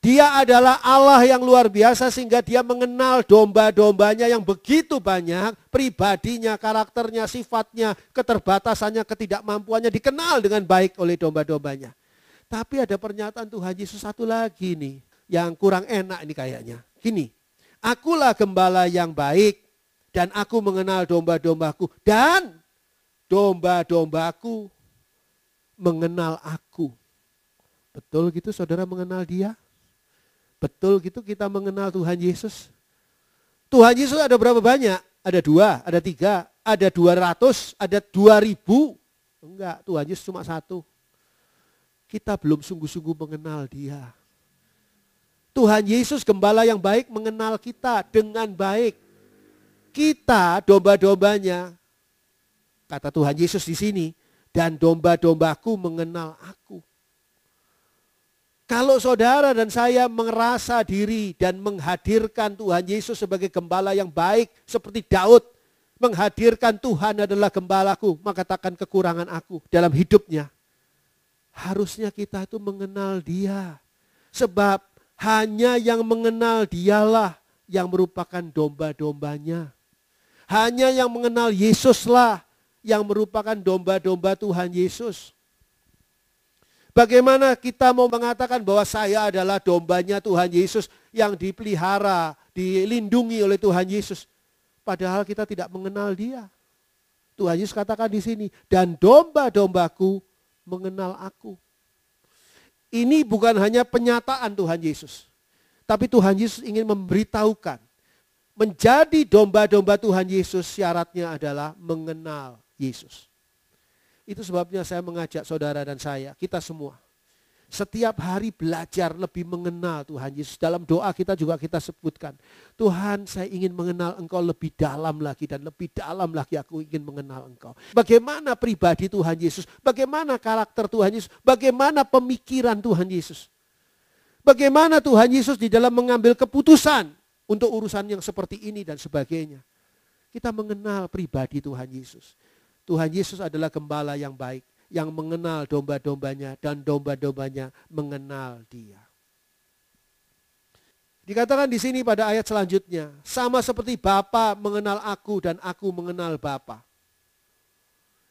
Dia adalah Allah yang luar biasa sehingga dia mengenal domba-dombanya yang begitu banyak, pribadinya, karakternya, sifatnya, keterbatasannya, ketidakmampuannya dikenal dengan baik oleh domba-dombanya. Tapi ada pernyataan Tuhan Yesus satu lagi nih yang kurang enak ini kayaknya. Gini, Akulah gembala yang baik dan aku mengenal domba-dombaku dan domba-dombaku mengenal aku. Betul gitu saudara mengenal dia? Betul gitu kita mengenal Tuhan Yesus? Tuhan Yesus ada berapa banyak? Ada dua, ada tiga, ada dua ratus, ada dua ribu. Enggak, Tuhan Yesus cuma satu. Kita belum sungguh-sungguh mengenal dia. Tuhan Yesus gembala yang baik mengenal kita dengan baik. Kita domba-dombanya, kata Tuhan Yesus di sini, dan domba-dombaku mengenal aku. Kalau saudara dan saya merasa diri dan menghadirkan Tuhan Yesus sebagai gembala yang baik seperti Daud, menghadirkan Tuhan adalah gembalaku, mengatakan kekurangan aku dalam hidupnya. Harusnya kita itu mengenal dia. Sebab hanya yang mengenal dialah yang merupakan domba-dombanya. Hanya yang mengenal Yesuslah yang merupakan domba-domba Tuhan Yesus. Bagaimana kita mau mengatakan bahwa saya adalah dombanya Tuhan Yesus yang dipelihara, dilindungi oleh Tuhan Yesus. Padahal kita tidak mengenal dia. Tuhan Yesus katakan di sini, dan domba-dombaku mengenal aku. Ini bukan hanya penyataan Tuhan Yesus. Tapi Tuhan Yesus ingin memberitahukan. Menjadi domba-domba Tuhan Yesus syaratnya adalah mengenal Yesus. Itu sebabnya saya mengajak saudara dan saya, kita semua setiap hari belajar lebih mengenal Tuhan Yesus. Dalam doa kita juga kita sebutkan. Tuhan saya ingin mengenal engkau lebih dalam lagi dan lebih dalam lagi aku ingin mengenal engkau. Bagaimana pribadi Tuhan Yesus? Bagaimana karakter Tuhan Yesus? Bagaimana pemikiran Tuhan Yesus? Bagaimana Tuhan Yesus di dalam mengambil keputusan untuk urusan yang seperti ini dan sebagainya. Kita mengenal pribadi Tuhan Yesus. Tuhan Yesus adalah gembala yang baik yang mengenal domba-dombanya dan domba-dombanya mengenal dia. Dikatakan di sini pada ayat selanjutnya, sama seperti Bapa mengenal aku dan aku mengenal Bapa.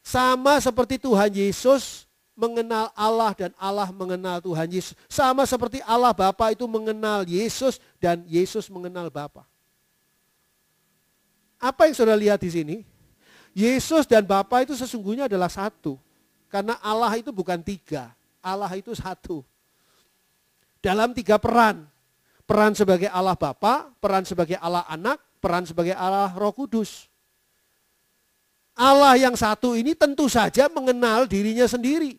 Sama seperti Tuhan Yesus mengenal Allah dan Allah mengenal Tuhan Yesus. Sama seperti Allah Bapa itu mengenal Yesus dan Yesus mengenal Bapa. Apa yang saudara lihat di sini? Yesus dan Bapa itu sesungguhnya adalah satu. Karena Allah itu bukan tiga, Allah itu satu. Dalam tiga peran, peran sebagai Allah Bapa, peran sebagai Allah Anak, peran sebagai Allah Roh Kudus. Allah yang satu ini tentu saja mengenal dirinya sendiri.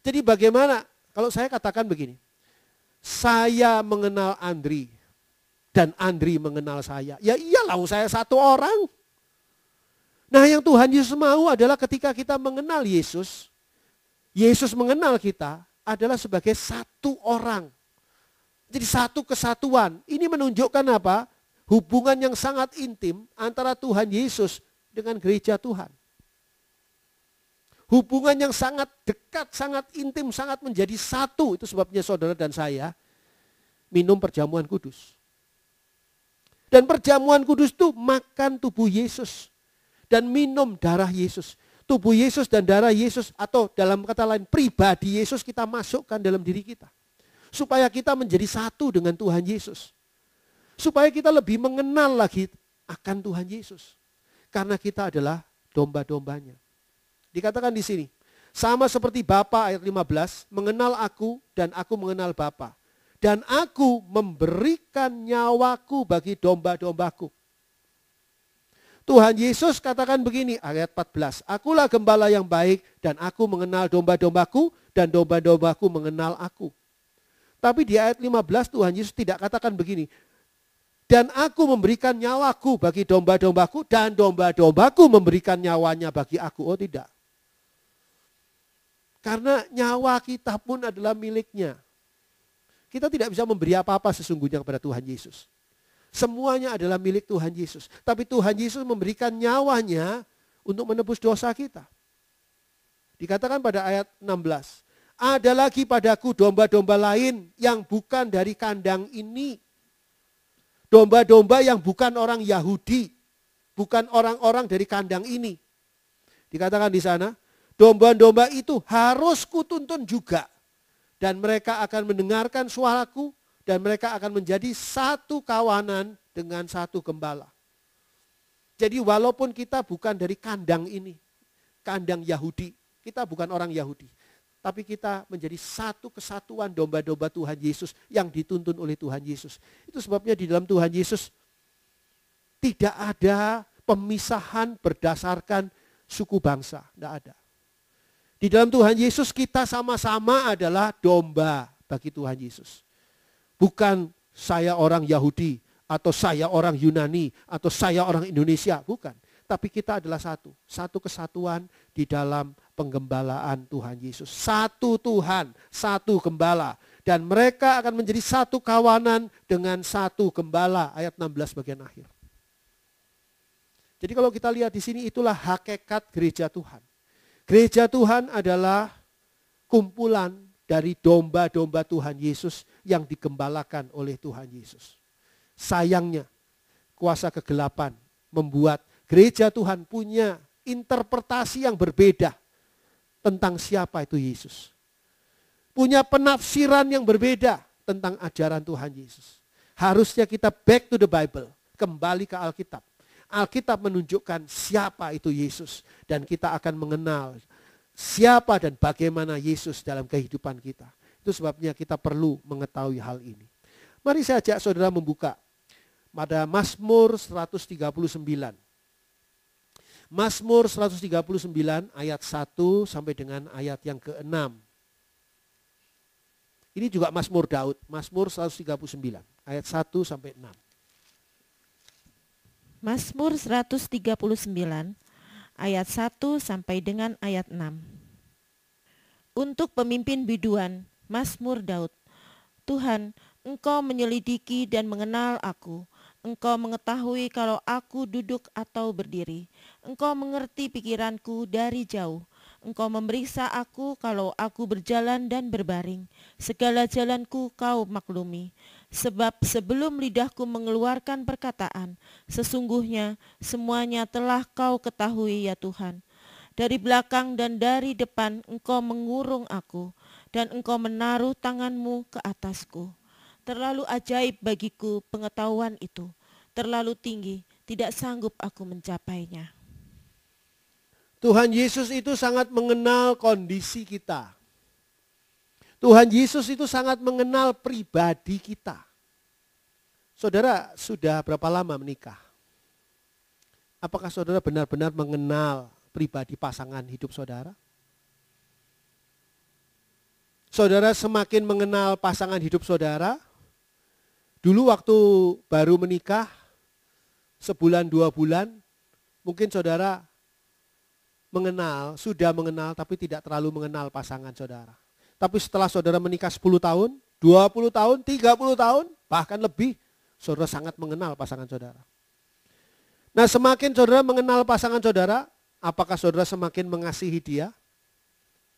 Jadi bagaimana? Kalau saya katakan begini, saya mengenal Andri dan Andri mengenal saya. Ya iyalah saya satu orang. Nah yang Tuhan Yesus mau adalah ketika kita mengenal Yesus, Yesus mengenal kita adalah sebagai satu orang. Jadi satu kesatuan. Ini menunjukkan apa? Hubungan yang sangat intim antara Tuhan Yesus dengan gereja Tuhan. Hubungan yang sangat dekat, sangat intim, sangat menjadi satu. Itu sebabnya saudara dan saya minum perjamuan kudus. Dan perjamuan kudus itu makan tubuh Yesus dan minum darah Yesus. Tubuh Yesus dan darah Yesus atau dalam kata lain pribadi Yesus kita masukkan dalam diri kita. Supaya kita menjadi satu dengan Tuhan Yesus. Supaya kita lebih mengenal lagi akan Tuhan Yesus. Karena kita adalah domba-dombanya. Dikatakan di sini, sama seperti Bapa ayat 15, mengenal aku dan aku mengenal Bapa. Dan aku memberikan nyawaku bagi domba-dombaku. Tuhan Yesus katakan begini, ayat 14, Akulah gembala yang baik dan aku mengenal domba-dombaku dan domba-dombaku mengenal aku. Tapi di ayat 15 Tuhan Yesus tidak katakan begini, dan aku memberikan nyawaku bagi domba-dombaku dan domba-dombaku memberikan nyawanya bagi aku. Oh tidak. Karena nyawa kita pun adalah miliknya. Kita tidak bisa memberi apa-apa sesungguhnya kepada Tuhan Yesus. Semuanya adalah milik Tuhan Yesus. Tapi Tuhan Yesus memberikan nyawanya untuk menebus dosa kita. Dikatakan pada ayat 16. Ada lagi padaku domba-domba lain yang bukan dari kandang ini. Domba-domba yang bukan orang Yahudi. Bukan orang-orang dari kandang ini. Dikatakan di sana, domba-domba itu harus kutuntun juga. Dan mereka akan mendengarkan suaraku dan mereka akan menjadi satu kawanan dengan satu gembala. Jadi walaupun kita bukan dari kandang ini, kandang Yahudi, kita bukan orang Yahudi, tapi kita menjadi satu kesatuan domba-domba Tuhan Yesus yang dituntun oleh Tuhan Yesus. Itu sebabnya di dalam Tuhan Yesus tidak ada pemisahan berdasarkan suku bangsa, tidak ada. Di dalam Tuhan Yesus kita sama-sama adalah domba bagi Tuhan Yesus. Bukan saya orang Yahudi, atau saya orang Yunani, atau saya orang Indonesia. Bukan. Tapi kita adalah satu. Satu kesatuan di dalam penggembalaan Tuhan Yesus. Satu Tuhan, satu gembala. Dan mereka akan menjadi satu kawanan dengan satu gembala. Ayat 16 bagian akhir. Jadi kalau kita lihat di sini itulah hakikat gereja Tuhan. Gereja Tuhan adalah kumpulan dari domba-domba Tuhan Yesus yang digembalakan oleh Tuhan Yesus. Sayangnya, kuasa kegelapan membuat gereja Tuhan punya interpretasi yang berbeda tentang siapa itu Yesus. Punya penafsiran yang berbeda tentang ajaran Tuhan Yesus. Harusnya kita back to the Bible, kembali ke Alkitab. Alkitab menunjukkan siapa itu Yesus dan kita akan mengenal siapa dan bagaimana Yesus dalam kehidupan kita. Itu sebabnya kita perlu mengetahui hal ini. Mari saya ajak saudara membuka pada Mazmur 139. Mazmur 139 ayat 1 sampai dengan ayat yang keenam. Ini juga Mazmur Daud, Mazmur 139 ayat 1 sampai 6. Mazmur 139 ayat 1 sampai dengan ayat 6. Untuk pemimpin biduan, Mazmur Daud. Tuhan, Engkau menyelidiki dan mengenal aku. Engkau mengetahui kalau aku duduk atau berdiri. Engkau mengerti pikiranku dari jauh. Engkau memeriksa aku kalau aku berjalan dan berbaring. Segala jalanku kau maklumi. Sebab sebelum lidahku mengeluarkan perkataan, sesungguhnya semuanya telah kau ketahui ya Tuhan. Dari belakang dan dari depan engkau mengurung aku, dan engkau menaruh tanganmu ke atasku. Terlalu ajaib bagiku pengetahuan itu, terlalu tinggi, tidak sanggup aku mencapainya. Tuhan Yesus itu sangat mengenal kondisi kita. Tuhan Yesus itu sangat mengenal pribadi kita. Saudara sudah berapa lama menikah? Apakah saudara benar-benar mengenal pribadi pasangan hidup saudara? Saudara semakin mengenal pasangan hidup saudara. Dulu waktu baru menikah, sebulan dua bulan, mungkin saudara mengenal, sudah mengenal tapi tidak terlalu mengenal pasangan saudara. Tapi setelah saudara menikah 10 tahun, 20 tahun, 30 tahun, bahkan lebih, saudara sangat mengenal pasangan saudara. Nah semakin saudara mengenal pasangan saudara, apakah saudara semakin mengasihi dia?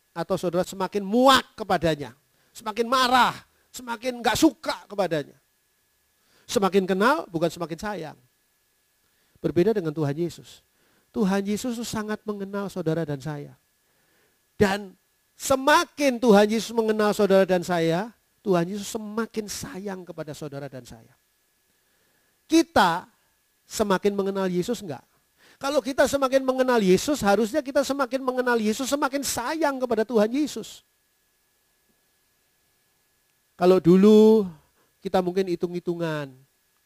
Atau saudara semakin muak kepadanya, semakin marah, semakin gak suka kepadanya. Semakin kenal bukan semakin sayang. Berbeda dengan Tuhan Yesus. Tuhan Yesus sangat mengenal saudara dan saya. Dan Semakin Tuhan Yesus mengenal saudara dan saya, Tuhan Yesus semakin sayang kepada saudara dan saya. Kita semakin mengenal Yesus enggak? Kalau kita semakin mengenal Yesus, harusnya kita semakin mengenal Yesus, semakin sayang kepada Tuhan Yesus. Kalau dulu kita mungkin hitung-hitungan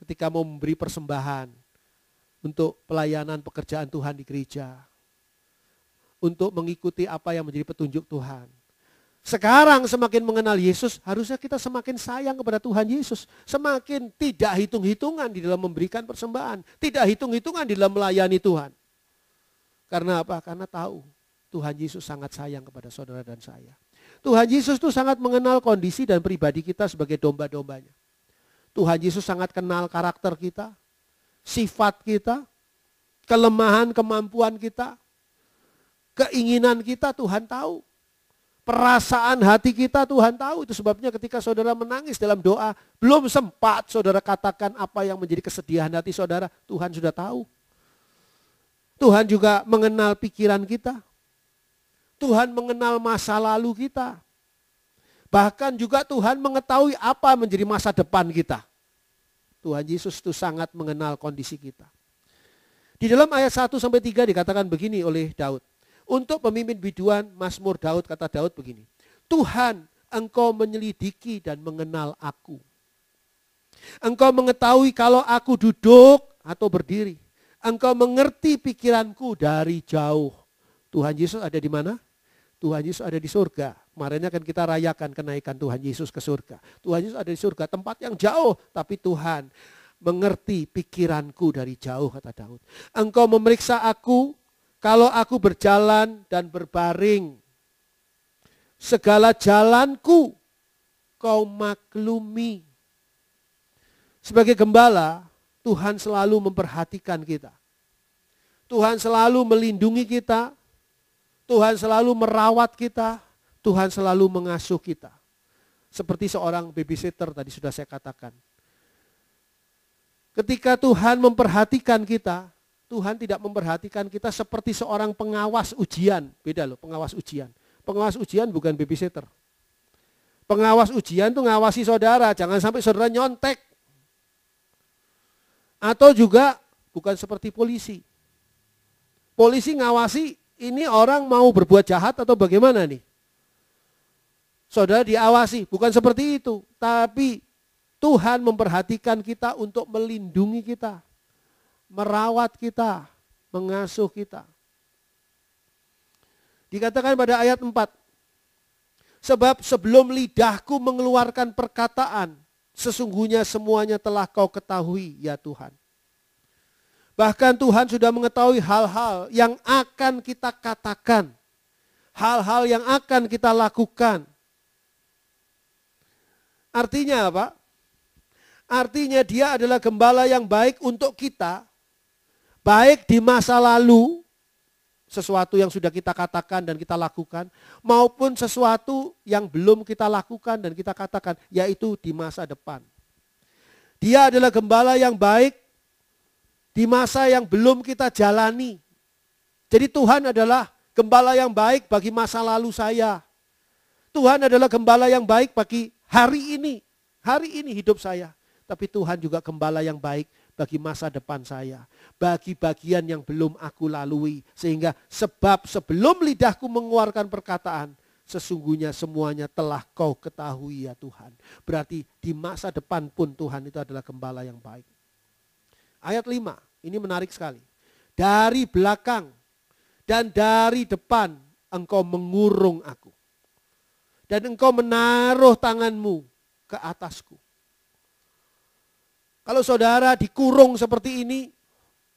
ketika mau memberi persembahan untuk pelayanan pekerjaan Tuhan di gereja untuk mengikuti apa yang menjadi petunjuk Tuhan. Sekarang semakin mengenal Yesus, harusnya kita semakin sayang kepada Tuhan Yesus. Semakin tidak hitung-hitungan di dalam memberikan persembahan. Tidak hitung-hitungan di dalam melayani Tuhan. Karena apa? Karena tahu Tuhan Yesus sangat sayang kepada saudara dan saya. Tuhan Yesus itu sangat mengenal kondisi dan pribadi kita sebagai domba-dombanya. Tuhan Yesus sangat kenal karakter kita, sifat kita, kelemahan, kemampuan kita, Keinginan kita Tuhan tahu. Perasaan hati kita Tuhan tahu. Itu sebabnya ketika saudara menangis dalam doa, belum sempat saudara katakan apa yang menjadi kesedihan hati saudara, Tuhan sudah tahu. Tuhan juga mengenal pikiran kita. Tuhan mengenal masa lalu kita. Bahkan juga Tuhan mengetahui apa menjadi masa depan kita. Tuhan Yesus itu sangat mengenal kondisi kita. Di dalam ayat 1 sampai 3 dikatakan begini oleh Daud. Untuk pemimpin biduan, Mazmur Daud, kata Daud begini. Tuhan, engkau menyelidiki dan mengenal aku. Engkau mengetahui kalau aku duduk atau berdiri. Engkau mengerti pikiranku dari jauh. Tuhan Yesus ada di mana? Tuhan Yesus ada di surga. Kemarin akan kita rayakan kenaikan Tuhan Yesus ke surga. Tuhan Yesus ada di surga, tempat yang jauh. Tapi Tuhan mengerti pikiranku dari jauh, kata Daud. Engkau memeriksa aku kalau aku berjalan dan berbaring, segala jalanku kau maklumi. Sebagai gembala, Tuhan selalu memperhatikan kita. Tuhan selalu melindungi kita. Tuhan selalu merawat kita. Tuhan selalu mengasuh kita. Seperti seorang babysitter tadi sudah saya katakan. Ketika Tuhan memperhatikan kita, Tuhan tidak memperhatikan kita seperti seorang pengawas ujian. Beda loh, pengawas ujian. Pengawas ujian bukan babysitter. Pengawas ujian tuh ngawasi saudara, jangan sampai saudara nyontek. Atau juga bukan seperti polisi. Polisi ngawasi ini orang mau berbuat jahat atau bagaimana nih? Saudara diawasi, bukan seperti itu. Tapi Tuhan memperhatikan kita untuk melindungi kita merawat kita, mengasuh kita. Dikatakan pada ayat 4, sebab sebelum lidahku mengeluarkan perkataan, sesungguhnya semuanya telah kau ketahui ya Tuhan. Bahkan Tuhan sudah mengetahui hal-hal yang akan kita katakan. Hal-hal yang akan kita lakukan. Artinya apa? Artinya dia adalah gembala yang baik untuk kita Baik di masa lalu, sesuatu yang sudah kita katakan dan kita lakukan, maupun sesuatu yang belum kita lakukan dan kita katakan, yaitu di masa depan. Dia adalah gembala yang baik di masa yang belum kita jalani. Jadi Tuhan adalah gembala yang baik bagi masa lalu saya. Tuhan adalah gembala yang baik bagi hari ini. Hari ini hidup saya. Tapi Tuhan juga gembala yang baik bagi masa depan saya, bagi bagian yang belum aku lalui, sehingga sebab sebelum lidahku mengeluarkan perkataan, sesungguhnya semuanya telah kau ketahui ya Tuhan. Berarti di masa depan pun Tuhan itu adalah gembala yang baik. Ayat 5, ini menarik sekali. Dari belakang dan dari depan engkau mengurung aku. Dan engkau menaruh tanganmu ke atasku kalau saudara dikurung seperti ini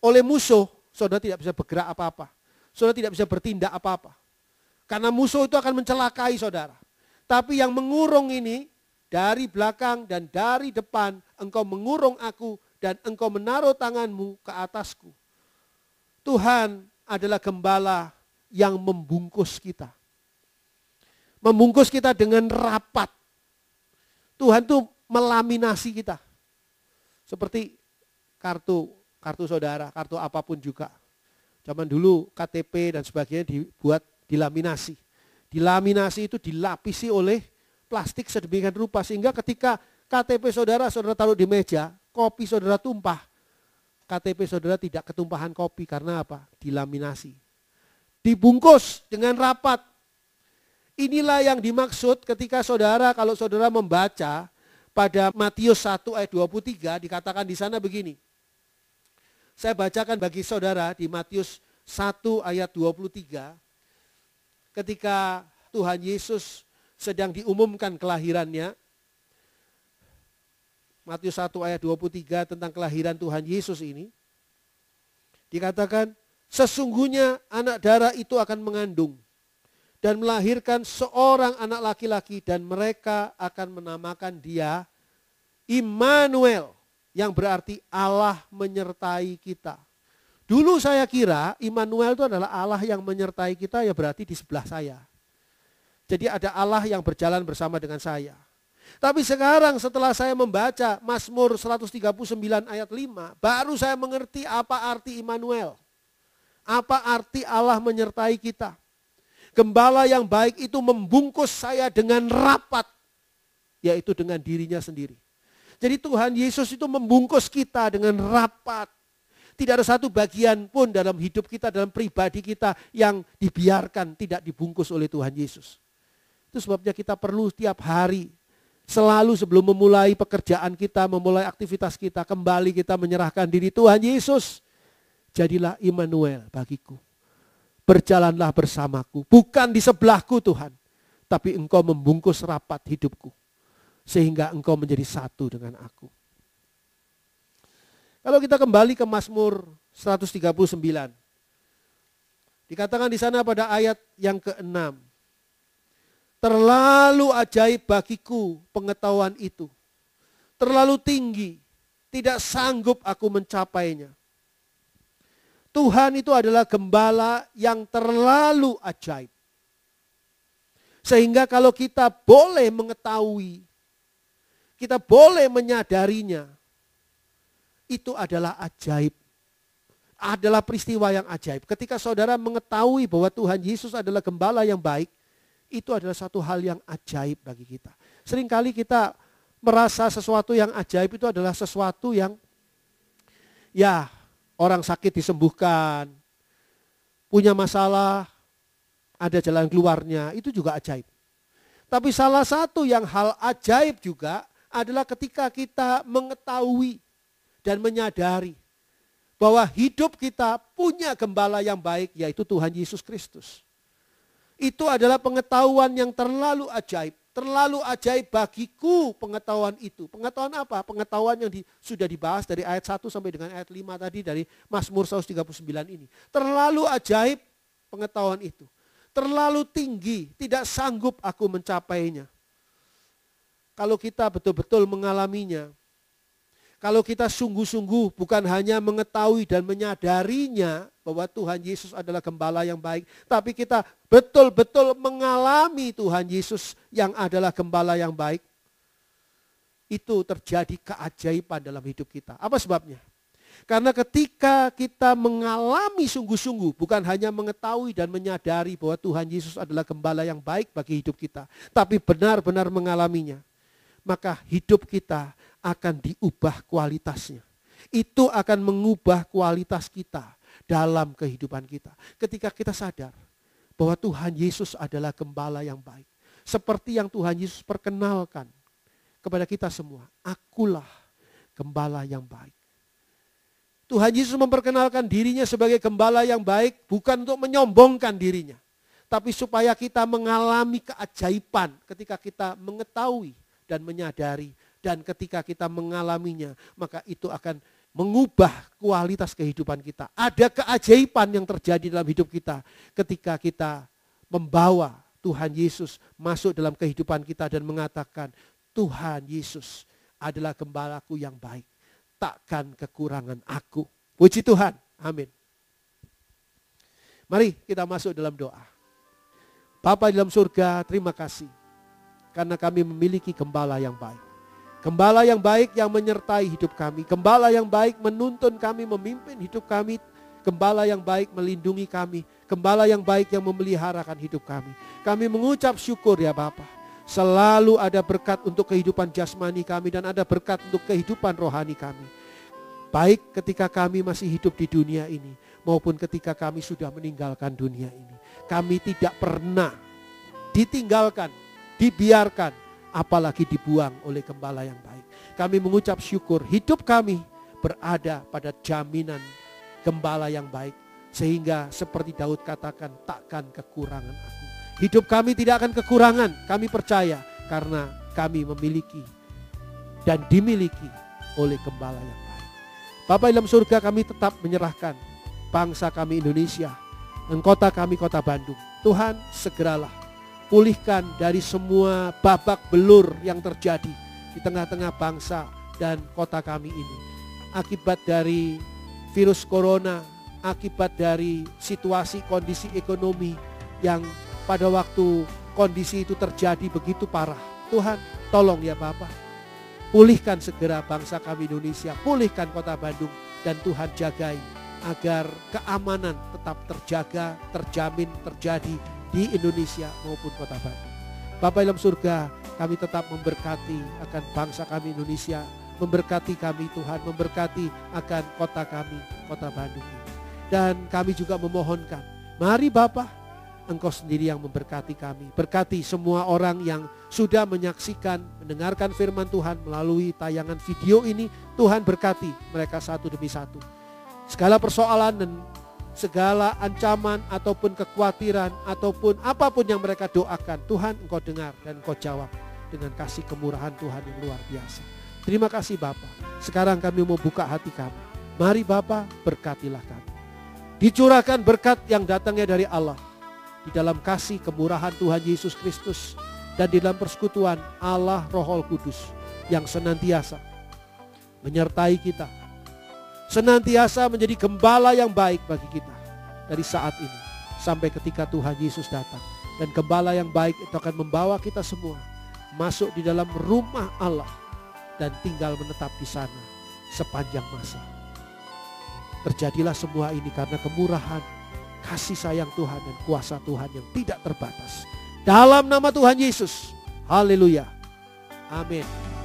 oleh musuh, saudara tidak bisa bergerak apa-apa. Saudara tidak bisa bertindak apa-apa. Karena musuh itu akan mencelakai saudara. Tapi yang mengurung ini dari belakang dan dari depan engkau mengurung aku dan engkau menaruh tanganmu ke atasku. Tuhan adalah gembala yang membungkus kita. Membungkus kita dengan rapat. Tuhan itu melaminasi kita seperti kartu kartu saudara, kartu apapun juga. Zaman dulu KTP dan sebagainya dibuat dilaminasi. Dilaminasi itu dilapisi oleh plastik sedemikian rupa sehingga ketika KTP saudara saudara taruh di meja, kopi saudara tumpah. KTP saudara tidak ketumpahan kopi karena apa? Dilaminasi. Dibungkus dengan rapat. Inilah yang dimaksud ketika saudara kalau saudara membaca pada Matius 1 ayat 23 dikatakan di sana begini. Saya bacakan bagi saudara di Matius 1 ayat 23 ketika Tuhan Yesus sedang diumumkan kelahirannya. Matius 1 ayat 23 tentang kelahiran Tuhan Yesus ini. Dikatakan, sesungguhnya anak darah itu akan mengandung dan melahirkan seorang anak laki-laki dan mereka akan menamakan dia Immanuel yang berarti Allah menyertai kita. Dulu saya kira Immanuel itu adalah Allah yang menyertai kita ya berarti di sebelah saya. Jadi ada Allah yang berjalan bersama dengan saya. Tapi sekarang setelah saya membaca Mazmur 139 ayat 5, baru saya mengerti apa arti Immanuel. Apa arti Allah menyertai kita. Gembala yang baik itu membungkus saya dengan rapat, yaitu dengan dirinya sendiri. Jadi Tuhan Yesus itu membungkus kita dengan rapat. Tidak ada satu bagian pun dalam hidup kita, dalam pribadi kita yang dibiarkan, tidak dibungkus oleh Tuhan Yesus. Itu sebabnya kita perlu setiap hari selalu sebelum memulai pekerjaan kita, memulai aktivitas kita, kembali kita menyerahkan diri Tuhan Yesus. Jadilah Immanuel bagiku berjalanlah bersamaku. Bukan di sebelahku Tuhan, tapi engkau membungkus rapat hidupku. Sehingga engkau menjadi satu dengan aku. Kalau kita kembali ke Mazmur 139. Dikatakan di sana pada ayat yang ke-6. Terlalu ajaib bagiku pengetahuan itu. Terlalu tinggi, tidak sanggup aku mencapainya. Tuhan itu adalah gembala yang terlalu ajaib. Sehingga kalau kita boleh mengetahui, kita boleh menyadarinya, itu adalah ajaib. Adalah peristiwa yang ajaib. Ketika saudara mengetahui bahwa Tuhan Yesus adalah gembala yang baik, itu adalah satu hal yang ajaib bagi kita. Seringkali kita merasa sesuatu yang ajaib itu adalah sesuatu yang ya Orang sakit disembuhkan. Punya masalah, ada jalan keluarnya. Itu juga ajaib. Tapi salah satu yang hal ajaib juga adalah ketika kita mengetahui dan menyadari bahwa hidup kita punya gembala yang baik yaitu Tuhan Yesus Kristus. Itu adalah pengetahuan yang terlalu ajaib. Terlalu ajaib bagiku pengetahuan itu. Pengetahuan apa? Pengetahuan yang di, sudah dibahas dari ayat 1 sampai dengan ayat 5 tadi dari Mazmur 139 ini. Terlalu ajaib pengetahuan itu. Terlalu tinggi, tidak sanggup aku mencapainya. Kalau kita betul-betul mengalaminya, kalau kita sungguh-sungguh bukan hanya mengetahui dan menyadarinya, bahwa Tuhan Yesus adalah gembala yang baik, tapi kita betul-betul mengalami Tuhan Yesus yang adalah gembala yang baik, itu terjadi keajaiban dalam hidup kita. Apa sebabnya? Karena ketika kita mengalami sungguh-sungguh, bukan hanya mengetahui dan menyadari bahwa Tuhan Yesus adalah gembala yang baik bagi hidup kita, tapi benar-benar mengalaminya, maka hidup kita akan diubah kualitasnya. Itu akan mengubah kualitas kita dalam kehidupan kita. Ketika kita sadar bahwa Tuhan Yesus adalah gembala yang baik. Seperti yang Tuhan Yesus perkenalkan kepada kita semua. Akulah gembala yang baik. Tuhan Yesus memperkenalkan dirinya sebagai gembala yang baik bukan untuk menyombongkan dirinya. Tapi supaya kita mengalami keajaiban ketika kita mengetahui dan menyadari. Dan ketika kita mengalaminya maka itu akan mengubah kualitas kehidupan kita. Ada keajaiban yang terjadi dalam hidup kita ketika kita membawa Tuhan Yesus masuk dalam kehidupan kita dan mengatakan, Tuhan Yesus adalah gembalaku yang baik. Takkan kekurangan aku. Puji Tuhan. Amin. Mari kita masuk dalam doa. Bapak dalam surga, terima kasih. Karena kami memiliki gembala yang baik. Gembala yang baik yang menyertai hidup kami. Gembala yang baik menuntun kami, memimpin hidup kami. Gembala yang baik melindungi kami. Gembala yang baik yang memeliharakan hidup kami. Kami mengucap syukur ya Bapak. Selalu ada berkat untuk kehidupan jasmani kami dan ada berkat untuk kehidupan rohani kami. Baik ketika kami masih hidup di dunia ini maupun ketika kami sudah meninggalkan dunia ini. Kami tidak pernah ditinggalkan, dibiarkan, apalagi dibuang oleh gembala yang baik. Kami mengucap syukur hidup kami berada pada jaminan gembala yang baik. Sehingga seperti Daud katakan, takkan kekurangan aku. Hidup kami tidak akan kekurangan, kami percaya. Karena kami memiliki dan dimiliki oleh gembala yang baik. Bapak dalam surga kami tetap menyerahkan bangsa kami Indonesia. kota kami kota Bandung. Tuhan segeralah pulihkan dari semua babak belur yang terjadi di tengah-tengah bangsa dan kota kami ini. Akibat dari virus corona, akibat dari situasi kondisi ekonomi yang pada waktu kondisi itu terjadi begitu parah. Tuhan, tolong ya Bapak. Pulihkan segera bangsa kami Indonesia, pulihkan kota Bandung dan Tuhan jagai agar keamanan tetap terjaga, terjamin, terjadi di Indonesia maupun kota Bandung. Bapak dalam surga, kami tetap memberkati akan bangsa kami Indonesia, memberkati kami Tuhan, memberkati akan kota kami, kota Bandung Dan kami juga memohonkan, mari Bapak, Engkau sendiri yang memberkati kami. Berkati semua orang yang sudah menyaksikan, mendengarkan firman Tuhan melalui tayangan video ini. Tuhan berkati mereka satu demi satu. Segala persoalan dan segala ancaman ataupun kekhawatiran ataupun apapun yang mereka doakan. Tuhan engkau dengar dan engkau jawab dengan kasih kemurahan Tuhan yang luar biasa. Terima kasih Bapak. Sekarang kami mau buka hati kami. Mari Bapak berkatilah kami. Dicurahkan berkat yang datangnya dari Allah. Di dalam kasih kemurahan Tuhan Yesus Kristus. Dan di dalam persekutuan Allah Roh Kudus yang senantiasa menyertai kita senantiasa menjadi gembala yang baik bagi kita dari saat ini sampai ketika Tuhan Yesus datang. Dan gembala yang baik itu akan membawa kita semua masuk di dalam rumah Allah dan tinggal menetap di sana sepanjang masa. Terjadilah semua ini karena kemurahan, kasih sayang Tuhan dan kuasa Tuhan yang tidak terbatas. Dalam nama Tuhan Yesus. Haleluya. Amin.